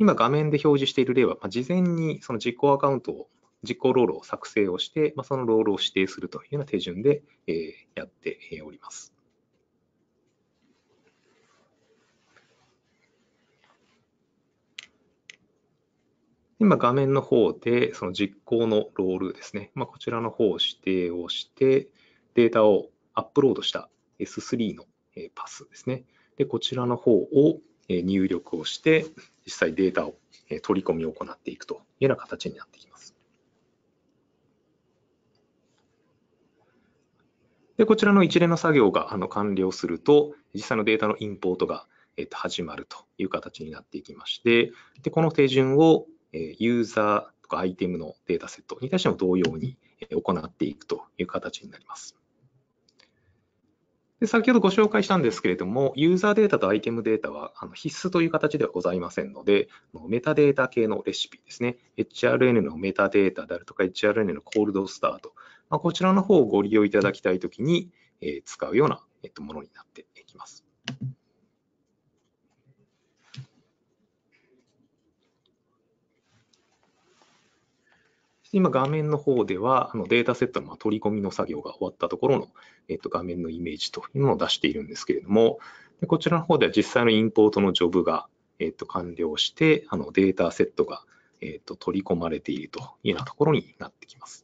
今画面で表示している例は、ま事前にその実行アカウントを、実行ロールを作成をして、まそのロールを指定するというような手順で、えやっております。今画面の方でその実行のロールですね、まあ、こちらの方を指定をして、データをアップロードした S3 のパスですね。で、こちらの方を入力をして、実際データを取り込みを行っていくというような形になってきます。で、こちらの一連の作業があの完了すると、実際のデータのインポートが始まるという形になっていきまして、でこの手順をユーザーとかアイテムのデータセットに対しても同様に行っていくという形になります。で先ほどご紹介したんですけれども、ユーザーデータとアイテムデータは必須という形ではございませんので、メタデータ系のレシピですね、HRN のメタデータであるとか、HRN のコールドスタート、まあ、こちらの方をご利用いただきたいときに、使うような、ものになっていきます。今画面の方では、あのデータセットの取り込みの作業が終わったところの、えっと、画面のイメージというのを出しているんですけれども、でこちらの方では実際のインポートのジョブが、えっと、完了して、あのデータセットが、えっと、取り込まれているというようなところになってきます。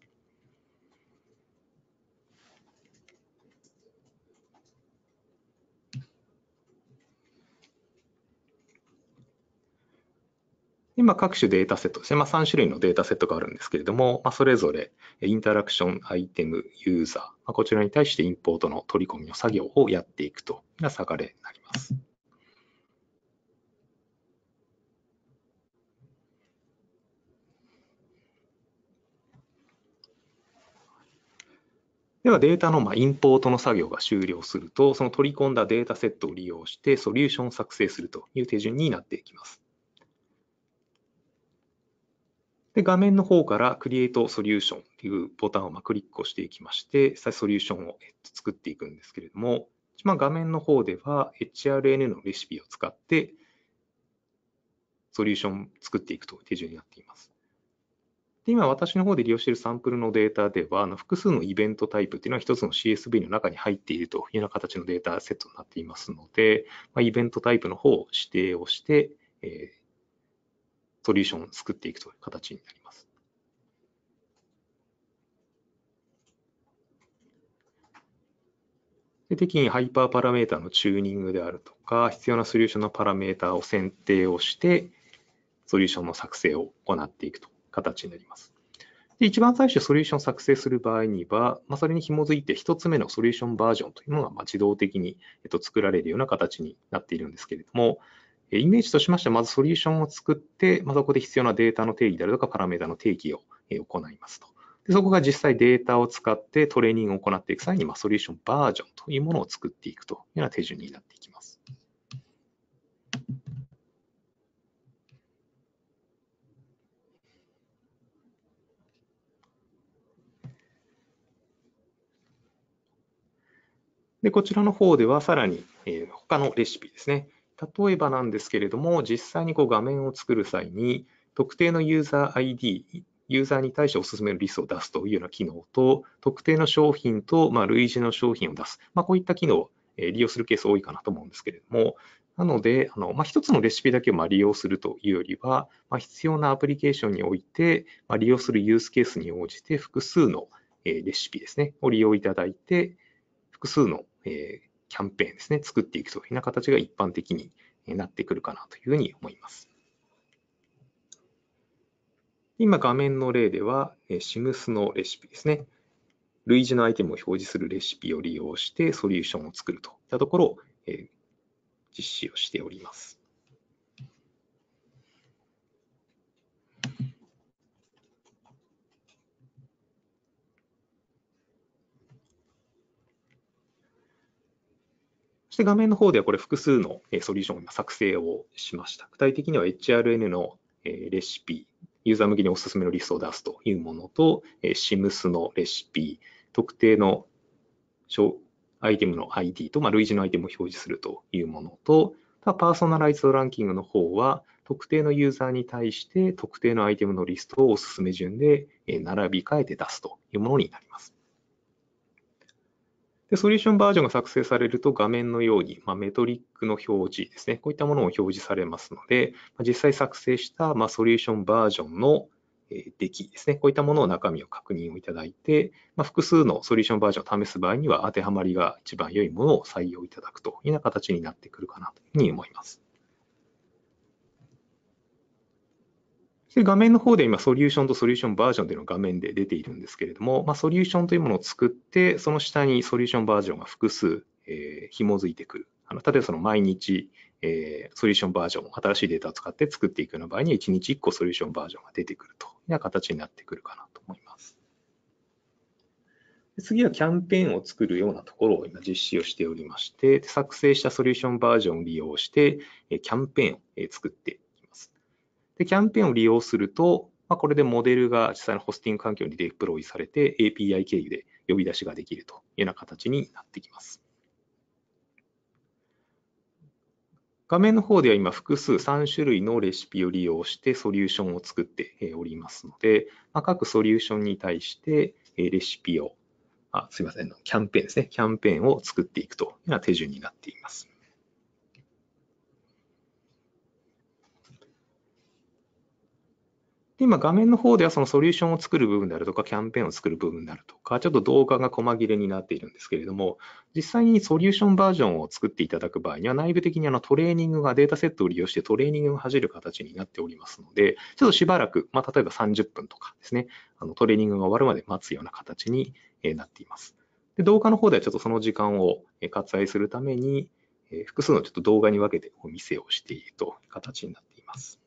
今各種データセットですね、まあ、3種類のデータセットがあるんですけれども、まあ、それぞれインタラクション、アイテム、ユーザー、まあ、こちらに対してインポートの取り込みの作業をやっていくという流れになります。ではデータのまインポートの作業が終了すると、その取り込んだデータセットを利用してソリューションを作成するという手順になっていきます。で、画面の方から Create Solution というボタンをまクリックをしていきまして、ソリューションを作っていくんですけれども、まあ、画面の方では HRN のレシピを使って、ソリューションを作っていくという手順になっています。で今、私の方で利用しているサンプルのデータでは、あの複数のイベントタイプというのは1つの CSV の中に入っているというような形のデータセットになっていますので、まあ、イベントタイプの方を指定をして、えー、ソリューションを作っていくという形になります。で適宜ハイパーパラメータのチューニングであるとか、必要なソリューションのパラメータを選定をして、ソリューションの作成を行っていくと形になります。で一番最初、ソリューションを作成する場合には、まあ、それに紐づいて1つ目のソリューションバージョンというのがま自動的に、えっと、作られるような形になっているんですけれども、イメージとしましては、まずソリューションを作って、まあ、そこで必要なデータの定義であるとか、パラメータの定義を行いますと。でそこが実際データを使ってトレーニングを行っていく際に、まあ、ソリューションバージョンというものを作っていくというような手順になっていきます。で、こちらの方ではさらに、えー、他のレシピですね。例えばなんですけれども、実際にこう画面を作る際に、特定のユーザー ID、ユーザーに対しておすすめのリストを出すというような機能と、特定の商品と、まあ、類似の商品を出す。まあ、こういった機能を利用するケース多いかなと思うんですけれども、なので、あのまあ、1つのレシピだけをま利用するというよりは、まあ、必要なアプリケーションにおいて、ま利用するユースケースに応じて複数のレシピですね、を利用いただいて、複数のキャンペーンですね、作っていくというような形が一般的になってくるかなというふうに思います。今画面の例では SIMS のレシピですね。類似のアイテムを表示するレシピを利用してソリューションを作るといったところを実施をしております。して画面の方ではこれ複数のソリューションを作成をしました。具体的には HRN のレシピ、ユーザー向けにおすすめのリストを出すというものと、SIMS のレシピ、特定のアイテムの ID と、まあ、類似のアイテムを表示するというものと、パーソナライズドランキングの方は、特定のユーザーに対して特定のアイテムのリストをおすすめ順で並び替えて出すというものになります。で、ソリューションバージョンが作成されると画面のように、まあ、メトリックの表示ですね。こういったものを表示されますので、まあ、実際作成した、まあ、ソリューションバージョンの出来ですね。こういったものを中身を確認をいただいて、まあ、複数のソリューションバージョンを試す場合には当てはまりが一番良いものを採用いただくというような形になってくるかなというふうに思います。で画面の方で今、ソリューションとソリューションバージョンというのが画面で出ているんですけれども、まあ、ソリューションというものを作って、その下にソリューションバージョンが複数、えー、紐づいてくる。あの例えばその毎日、えー、ソリューションバージョン、新しいデータを使って作っていくような場合に、1日1個ソリューションバージョンが出てくるというような形になってくるかなと思います。次はキャンペーンを作るようなところを今実施をしておりまして、作成したソリューションバージョンを利用して、キャンペーンを作ってで、キャンペーンを利用すると、まあ、これでモデルが実際のホスティング環境にデプロイされて API 経由で呼び出しができるというような形になってきます。画面の方では今複数3種類のレシピを利用してソリューションを作っておりますので、ま各ソリューションに対してレシピを、あすいません、キャンペーンですね、キャンペーンを作っていくというような手順になっています。今画面の方ではそのソリューションを作る部分であるとか、キャンペーンを作る部分であるとか、ちょっと動画が細切れになっているんですけれども、実際にソリューションバージョンを作っていただく場合には、内部的にあのトレーニングがデータセットを利用してトレーニングを走る形になっておりますので、ちょっとしばらく、まあ、例えば30分とかですね、あのトレーニングが終わるまで待つような形になっています。で動画の方ではちょっとその時間を割愛するために、複数のちょっと動画に分けてお見せをしているという形になっています。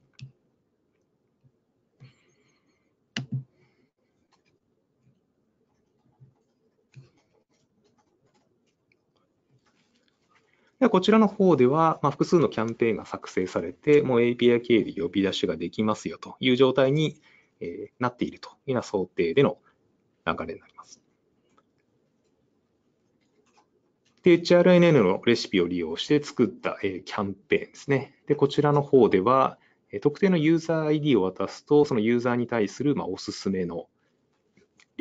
でこちらの方では、まあ、複数のキャンペーンが作成されて、もう API 経由で呼び出しができますよという状態に、えなっているというような想定での流れになります。で、HRNN のレシピを利用して作った、えキャンペーンですね。で、こちらの方では、特定のユーザー ID を渡すと、そのユーザーに対する、まおすすめの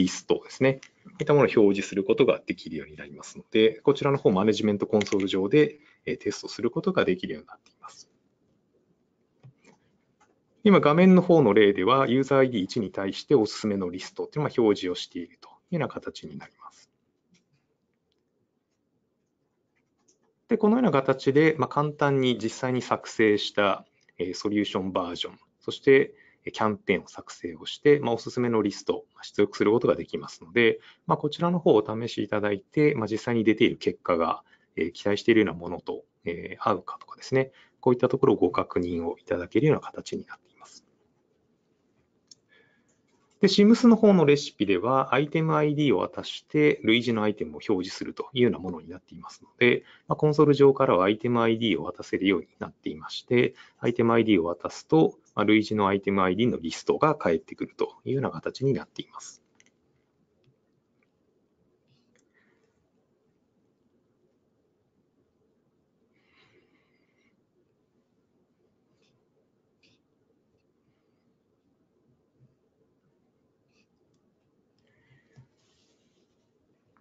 リストですね。こういったものを表示することができるようになりますので、こちらの方、マネジメントコンソール上でテストすることができるようになっています。今、画面の方の例では、ユーザー ID1 に対しておすすめのリストというの表示をしているというような形になります。で、このような形で、ま簡単に実際に作成したソリューションバージョン、そしてキャンペーンを作成をして、まあ、おすすめのリストを出力することができますので、まあ、こちらの方をお試しいただいて、まあ、実際に出ている結果が、え期待しているようなものと、え合うかとかですね、こういったところをご確認をいただけるような形になっています。で、SIMS の方のレシピでは、アイテム ID を渡して、類似のアイテムを表示するというようなものになっていますので、まコンソール上からはアイテム ID を渡せるようになっていまして、アイテム ID を渡すと、まあ、類似のアイテム ID のリストが返ってくるというような形になっています。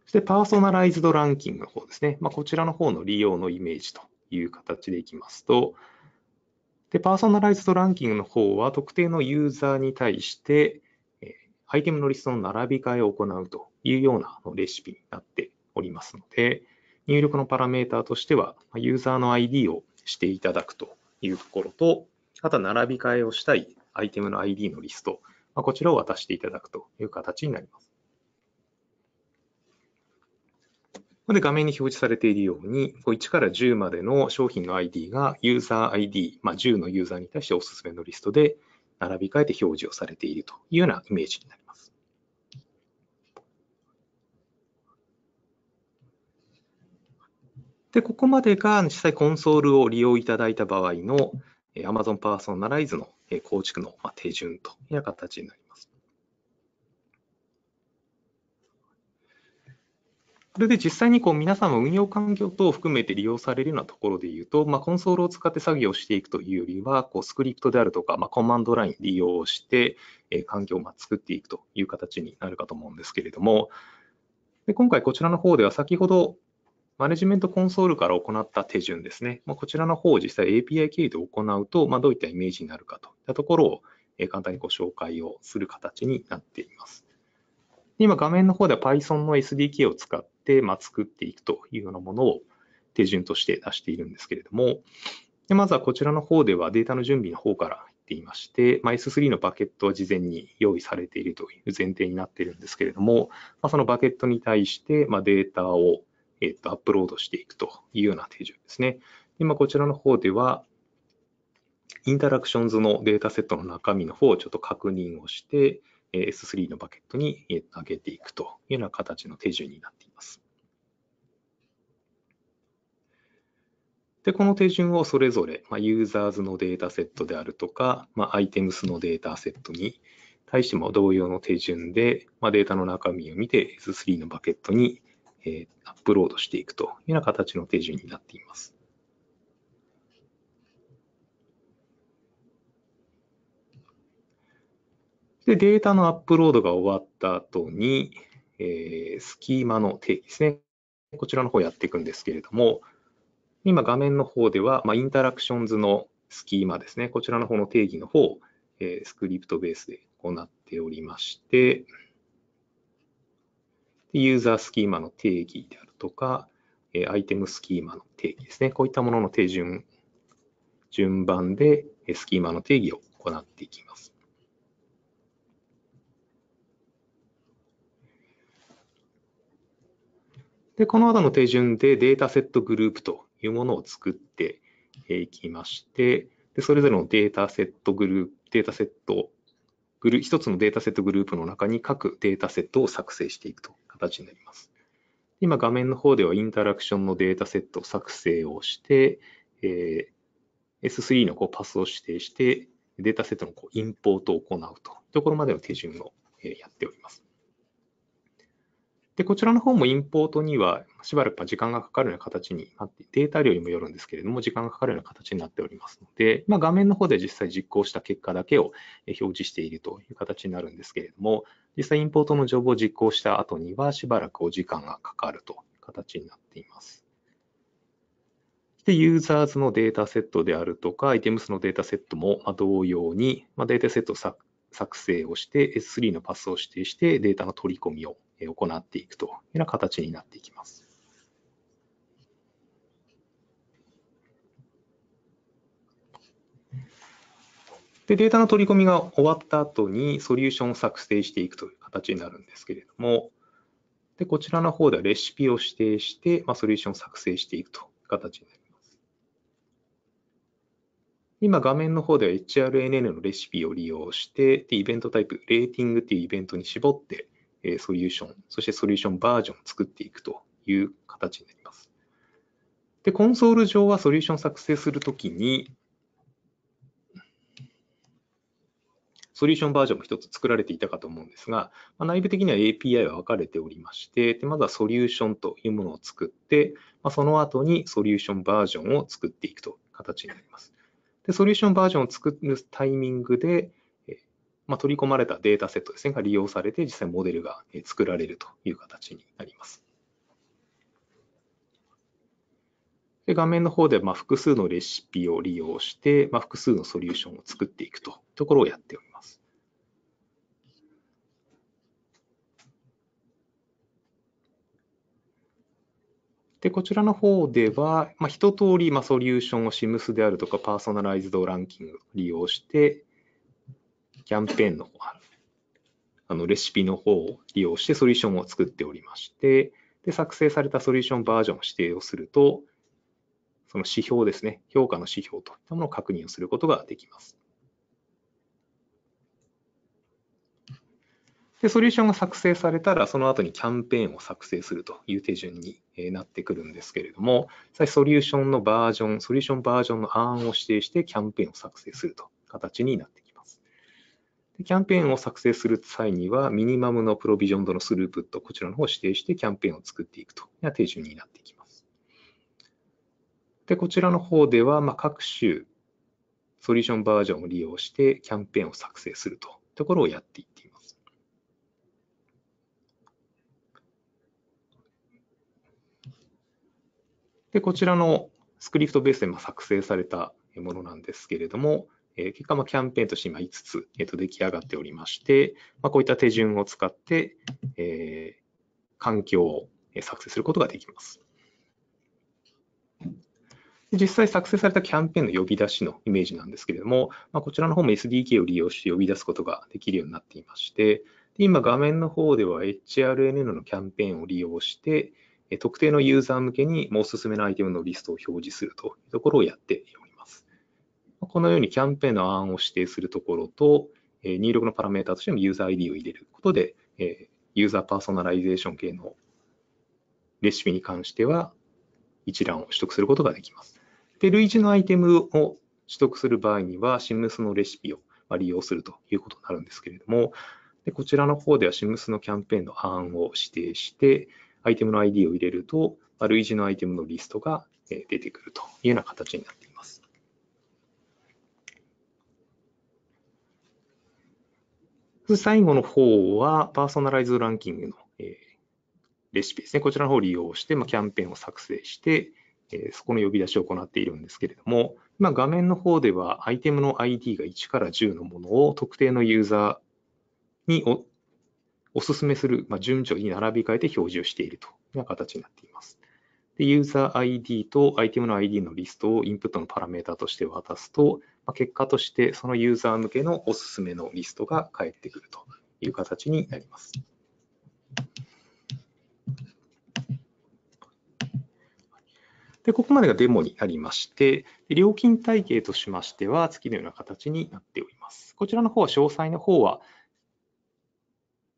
そしてパーソナライズドランキングの方ですね。まあ、こちらの方の利用のイメージという形でいきますと、で、パーソナライズドランキングの方は、特定のユーザーに対して、アイテムのリストの並び替えを行うというようなレシピになっておりますので、入力のパラメータとしては、ユーザーの ID をしていただくというところと、あとは並び替えをしたいアイテムの ID のリスト、こちらを渡していただくという形になります。で、画面に表示されているように、1から10までの商品の ID がユーザー ID、まあ、10のユーザーに対しておすすめのリストで並び替えて表示をされているというようなイメージになります。で、ここまでが実際コンソールを利用いただいた場合の Amazon Personalize の構築の手順という形になります。それで実際にこう皆さんも運用環境等を含めて利用されるようなところで言うと、まあ、コンソールを使って作業していくというよりは、こうスクリプトであるとか、まあ、コマンドライン利用して、え環境をま作っていくという形になるかと思うんですけれども、で今回こちらの方では先ほどマネジメントコンソールから行った手順ですね。まこちらの方を実際 API 経由で行うと、まどういったイメージになるかといったところを、え簡単にご紹介をする形になっています。今画面の方では Python の SDK を使っ、まあ、作っていくというようなものを手順として出しているんですけれども、でまずはこちらの方ではデータの準備の方からっていまして、まあ、S3 のバケットは事前に用意されているという前提になっているんですけれども、まあ、そのバケットに対して、まデータを、えー、とアップロードしていくというような手順ですね。今、まあ、こちらの方では、インタラクションズのデータセットの中身の方をちょっと確認をして、S3 のバケットに上げていくというような形の手順になっています。で、この手順をそれぞれ、まあ、ユーザーズのデータセットであるとか、まあ、アイテムスのデータセットに対しても同様の手順で、まあ、データの中身を見て S3 のバケットに、えー、アップロードしていくというような形の手順になっています。で、データのアップロードが終わった後に、えー、スキーマの定義ですね。こちらの方やっていくんですけれども、今画面の方では、まあ、インタラクションズのスキーマですね。こちらの方の定義の方、えー、スクリプトベースで行っておりまして、ユーザースキーマの定義であるとか、えー、アイテムスキーマの定義ですね。こういったものの手順、順番でスキーマの定義を行っていきます。で、この後の手順でデータセットグループというものを作っていきまして、でそれぞれのデータセットグループ、データセットグル、一つのデータセットグループの中に各データセットを作成していくという形になります。今画面の方ではインタラクションのデータセット作成をして、えー、S3 のこうパスを指定して、データセットのこうインポートを行うというところまでの手順をやっております。で、こちらの方もインポートにはしばらく時間がかかるような形になって、データ量にもよるんですけれども、時間がかかるような形になっておりますので、まあ、画面の方で実際実行した結果だけを表示しているという形になるんですけれども、実際インポートのジョブを実行した後にはしばらくお時間がかかるという形になっています。で、ユーザーズのデータセットであるとか、アイテムスのデータセットも同様に、データセットを作成をして、S3 のパスを指定してデータの取り込みを行っていくというような形になっていきます。で、データの取り込みが終わった後にソリューションを作成していくという形になるんですけれども、で、こちらの方ではレシピを指定して、まあ、ソリューションを作成していくという形になります。今、画面の方では HRNN のレシピを利用して、で、イベントタイプ、レーティングというイベントに絞って、ソリューション、そしてソリューションバージョンを作っていくという形になります。で、コンソール上はソリューション作成するときに、ソリューションバージョンも一つ作られていたかと思うんですが、ま内部的には API は分かれておりまして、でまずはソリューションというものを作って、まその後にソリューションバージョンを作っていくという形になります。でソリューションバージョンを作るタイミングで、まあ、取り込まれたデータセットですね、が利用されて、実際モデルが作られるという形になります。で画面の方でまあ複数のレシピを利用して、まあ、複数のソリューションを作っていくというところをやっております。で、こちらの方では、まあ、一通り、まあ、ソリューションを SIMS であるとか、パーソナライズドランキングを利用して、キャンペーンのあのレシピの方を利用してソリューションを作っておりまして、で作成されたソリューションバージョンを指定をすると、その指標ですね、評価の指標といったものを確認をすることができます。で、ソリューションが作成されたら、その後にキャンペーンを作成するという手順になってくるんですけれども、ソリューションのバージョン、ソリューションバージョンの案を指定してキャンペーンを作成するという形になってきます。キャンペーンを作成する際には、ミニマムのプロビジョンドのスループット、こちらの方を指定してキャンペーンを作っていくという手順になっていきます。で、こちらの方では、ま各種ソリューションバージョンを利用してキャンペーンを作成するというところをやっていっています。で、こちらのスクリプトベースで作成されたものなんですけれども、え結果、キャンペーンとして今5つ、えー、と出来上がっておりまして、まこういった手順を使って、え環境を作成することができます。実際作成されたキャンペーンの呼び出しのイメージなんですけれども、まこちらの方も SDK を利用して呼び出すことができるようになっていまして、今画面の方では HRNN のキャンペーンを利用して、特定のユーザー向けにもおすすめのアイテムのリストを表示するというところをやっております。このようにキャンペーンの案を指定するところと、入力のパラメータとしてもユーザー ID を入れることで、ユーザーパーソナライゼーション系のレシピに関しては一覧を取得することができます。で、類似のアイテムを取得する場合には、SIMS のレシピを利用するということになるんですけれども、でこちらの方では SIMS のキャンペーンの案を指定して、アイテムの ID を入れると、類似のアイテムのリストが出てくるというような形になっています。で最後の方は、パーソナライズランキングの、えレシピですね。こちらの方を利用して、まキャンペーンを作成して、えそこの呼び出しを行っているんですけれども、今画面の方ではアイテムの ID が1から10のものを特定のユーザーにおお勧めする、ま順序に並び替えて表示をしているというような形になっています。で、ユーザー ID とアイテムの ID のリストをインプットのパラメータとして渡すと、ま結果としてそのユーザー向けのおすすめのリストが返ってくるという形になります。で、ここまでがデモになりまして、料金体系としましては、次のような形になっております。こちらの方は、詳細の方は、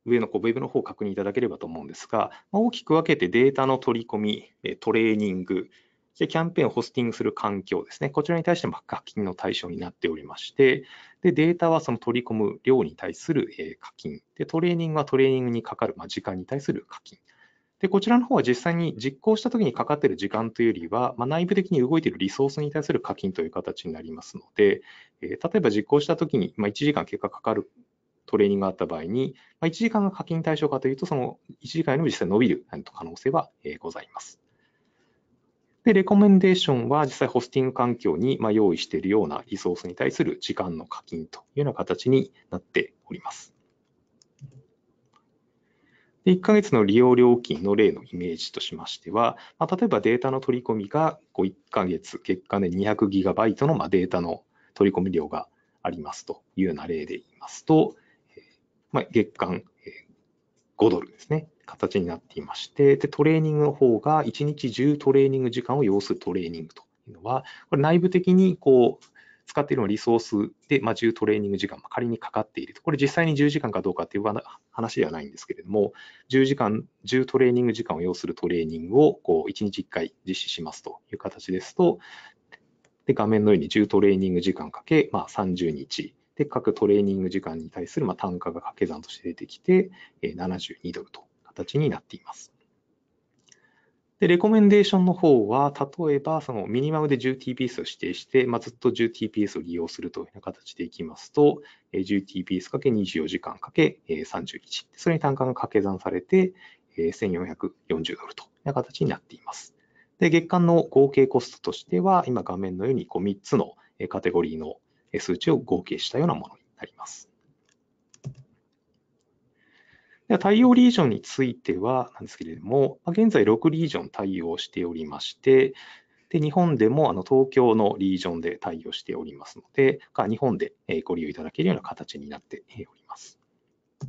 上のこうウェブの方を確認いただければと思うんですが、大きく分けてデータの取り込み、トレーニング、で、キャンペーンをホスティングする環境ですね。こちらに対しても課金の対象になっておりまして、でデータはその取り込む量に対する課金で、トレーニングはトレーニングにかかる、ま時間に対する課金。で、こちらの方は実際に実行したときにかかっている時間というよりは、まあ、内部的に動いているリソースに対する課金という形になりますので、えー、例えば実行したときに、まあ、1時間結果かかるトレーニングがあった場合に、まあ、1時間が課金対象かというと、その1時間よりも実際伸びる可能性はございます。で、レコメンデーションは実際ホスティング環境に用意しているようなリソースに対する時間の課金というような形になっております。で1ヶ月の利用料金の例のイメージとしましては、まあ、例えばデータの取り込みが1ヶ月、月間で 200GB のデータの取り込み量がありますというような例で言いますと、まあ、月間5ドルですね。形になっていまして、で、トレーニングの方が1日10トレーニング時間を要するトレーニングというのは、これ内部的にこう、使っているのリソースで、まあ、10トレーニング時間、まあ、仮にかかっていると、これ実際に10時間かどうかっていう話ではないんですけれども、10時間、10トレーニング時間を要するトレーニングをこう1日1回実施しますという形ですと、で画面のように10トレーニング時間かけ、まあ、30日、で各トレーニング時間に対するま単価が掛け算として出てきて、72ドルと形になっています。で、レコメンデーションの方は、例えば、そのミニマムで 10TPS を指定して、まあ、ずっと 10TPS を利用するというような形でいきますと、10TPS×24 時間 ×31。それに単価が掛け算されて、1440ドルという形になっています。で、月間の合計コストとしては、今画面のようにこう3つのカテゴリーの数値を合計したようなものになります。では対応リージョンについてはなんですけれども、現在6リージョン対応しておりまして、で日本でもあの東京のリージョンで対応しておりますので、日本でご利用いただけるような形になっております。そ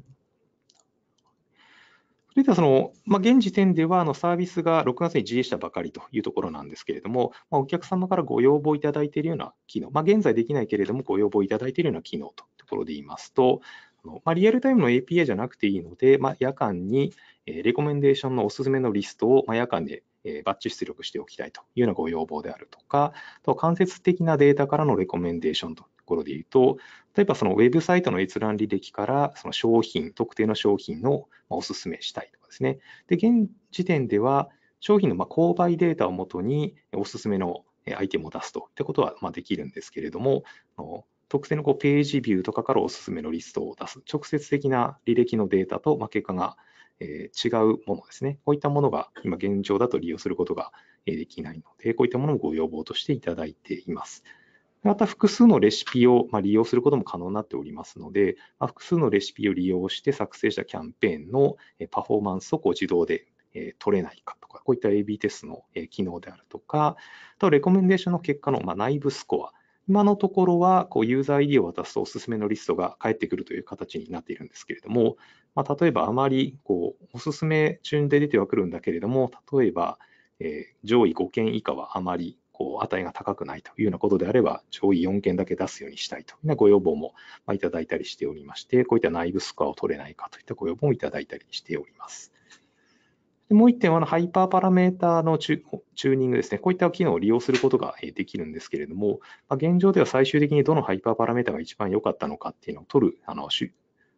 れではその、まあ、現時点ではあのサービスが6月に自 a したばかりというところなんですけれども、まあ、お客様からご要望いただいているような機能、まあ、現在できないけれどもご要望いただいているような機能というところで言いますと、の、まあ、リアルタイムの API じゃなくていいので、まあ、夜間に、レコメンデーションのおすすめのリストを、まあ、夜間で、バッチ出力しておきたいというようなご要望であるとか、と間接的なデータからのレコメンデーションとところで言うと、例えばそのウェブサイトの閲覧履歴からその商品、特定の商品をお勧めしたいとかですね。で、現時点では商品の購買データをもとにお勧めのアイテムを出すとっうことはできるんですけれども、特定のこうページビューとかからおすすめのリストを出す、直接的な履歴のデータと、ま結果が、え違うものですね。こういったものが今現状だと利用することができないので、こういったものをご要望としていただいています。また複数のレシピを利用することも可能になっておりますので、複数のレシピを利用して作成したキャンペーンのパフォーマンスをこう自動で取れないかとか、こういった AB テストの機能であるとか、あとレコメンデーションの結果の内部スコア、今のところはこうユーザー ID を渡すとおすすめのリストが返ってくるという形になっているんですけれども、まあ、例えばあまりこうおすすめ順で出てはくるんだけれども、例えば、え上位5件以下はあまりこう値が高くないというようなことであれば、上位4件だけ出すようにしたいというようなご要望もいただいたりしておりまして、こういった内部スコアを取れないかといったご要望もいただいたりしております。もう1点はハイパーパラメータのチューニングですね。こういった機能を利用することができるんですけれども、ま現状では最終的にどのハイパーパラメータが一番良かったのかっていうのを取るあの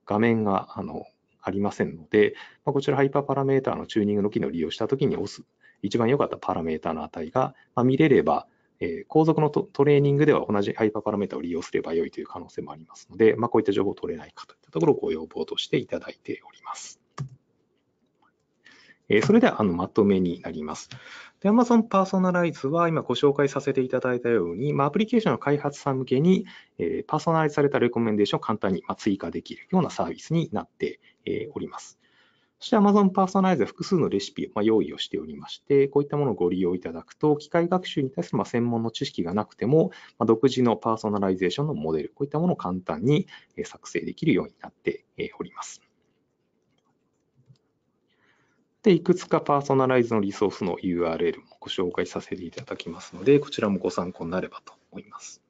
画面があのありませんので、まこちらハイパーパラメータのチューニングの機能を利用したときに押す一番良かったパラメータの値が見れれば、え後続のトレーニングでは同じハイパーパラメータを利用すれば良いという可能性もありますので、まこういった情報を取れないかといったところをご要望としていただいております。えそれではあのまとめになります。Amazon パーソナライズは今ご紹介させていただいたように、まあ、アプリケーションの開発者向けに、えパーソナライズされたレコメンデーションを簡単に、ま追加できるようなサービスになって、えおります。そして Amazon パーソナライズは複数のレシピを、ま用意をしておりまして、こういったものをご利用いただくと、機械学習に対する、ま専門の知識がなくても、ま独自のパーソナライゼーションのモデル、こういったものを簡単に、え作成できるようになって、えおります。で、いくつかパーソナライズのリソースの URL もご紹介させていただきますので、こちらもご参考になればと思います。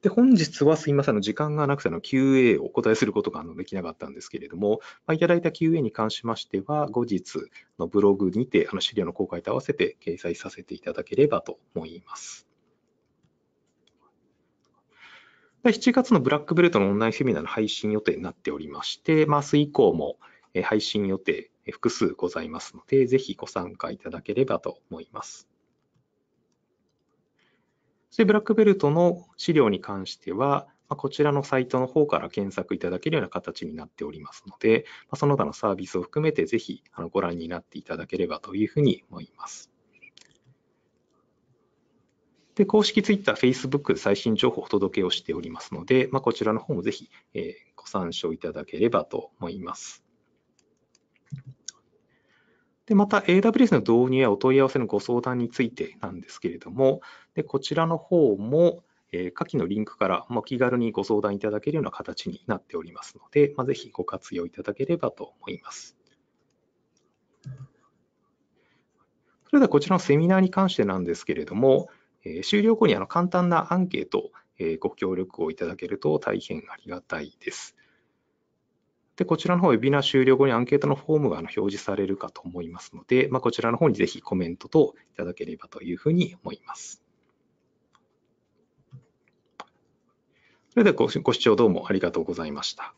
で、本日はすいません、時間がなくての QA をお答えすることができなかったんですけれども、いただいた QA に関しましては、後日のブログにてあの資料の公開と合わせて掲載させていただければと思います。7月のブラックベルトのオンラインセミナーの配信予定になっておりまして、ま明日以降も配信予定複数ございますので、ぜひご参加いただければと思います。そしてブラックベルトの資料に関しては、こちらのサイトの方から検索いただけるような形になっておりますので、その他のサービスを含めてぜひご覧になっていただければというふうに思います。で、公式 Twitter、Facebook 最新情報をお届けをしておりますので、まあ、こちらの方もぜひ、えー、ご参照いただければと思います。でまた AWS の導入やお問い合わせのご相談についてなんですけれども、でこちらの方も、えー、下記のリンクからお気軽にご相談いただけるような形になっておりますので、まあ、ぜひご活用いただければと思います。それではこちらのセミナーに関してなんですけれども、えー、終了後にあの簡単なアンケート、えー、ご協力をいただけると大変ありがたいです。で、こちらの方、ウェビナー終了後にアンケートのフォームが表示されるかと思いますので、まあ、こちらの方にぜひコメント等いただければというふうに思います。それではご視聴どうもありがとうございました。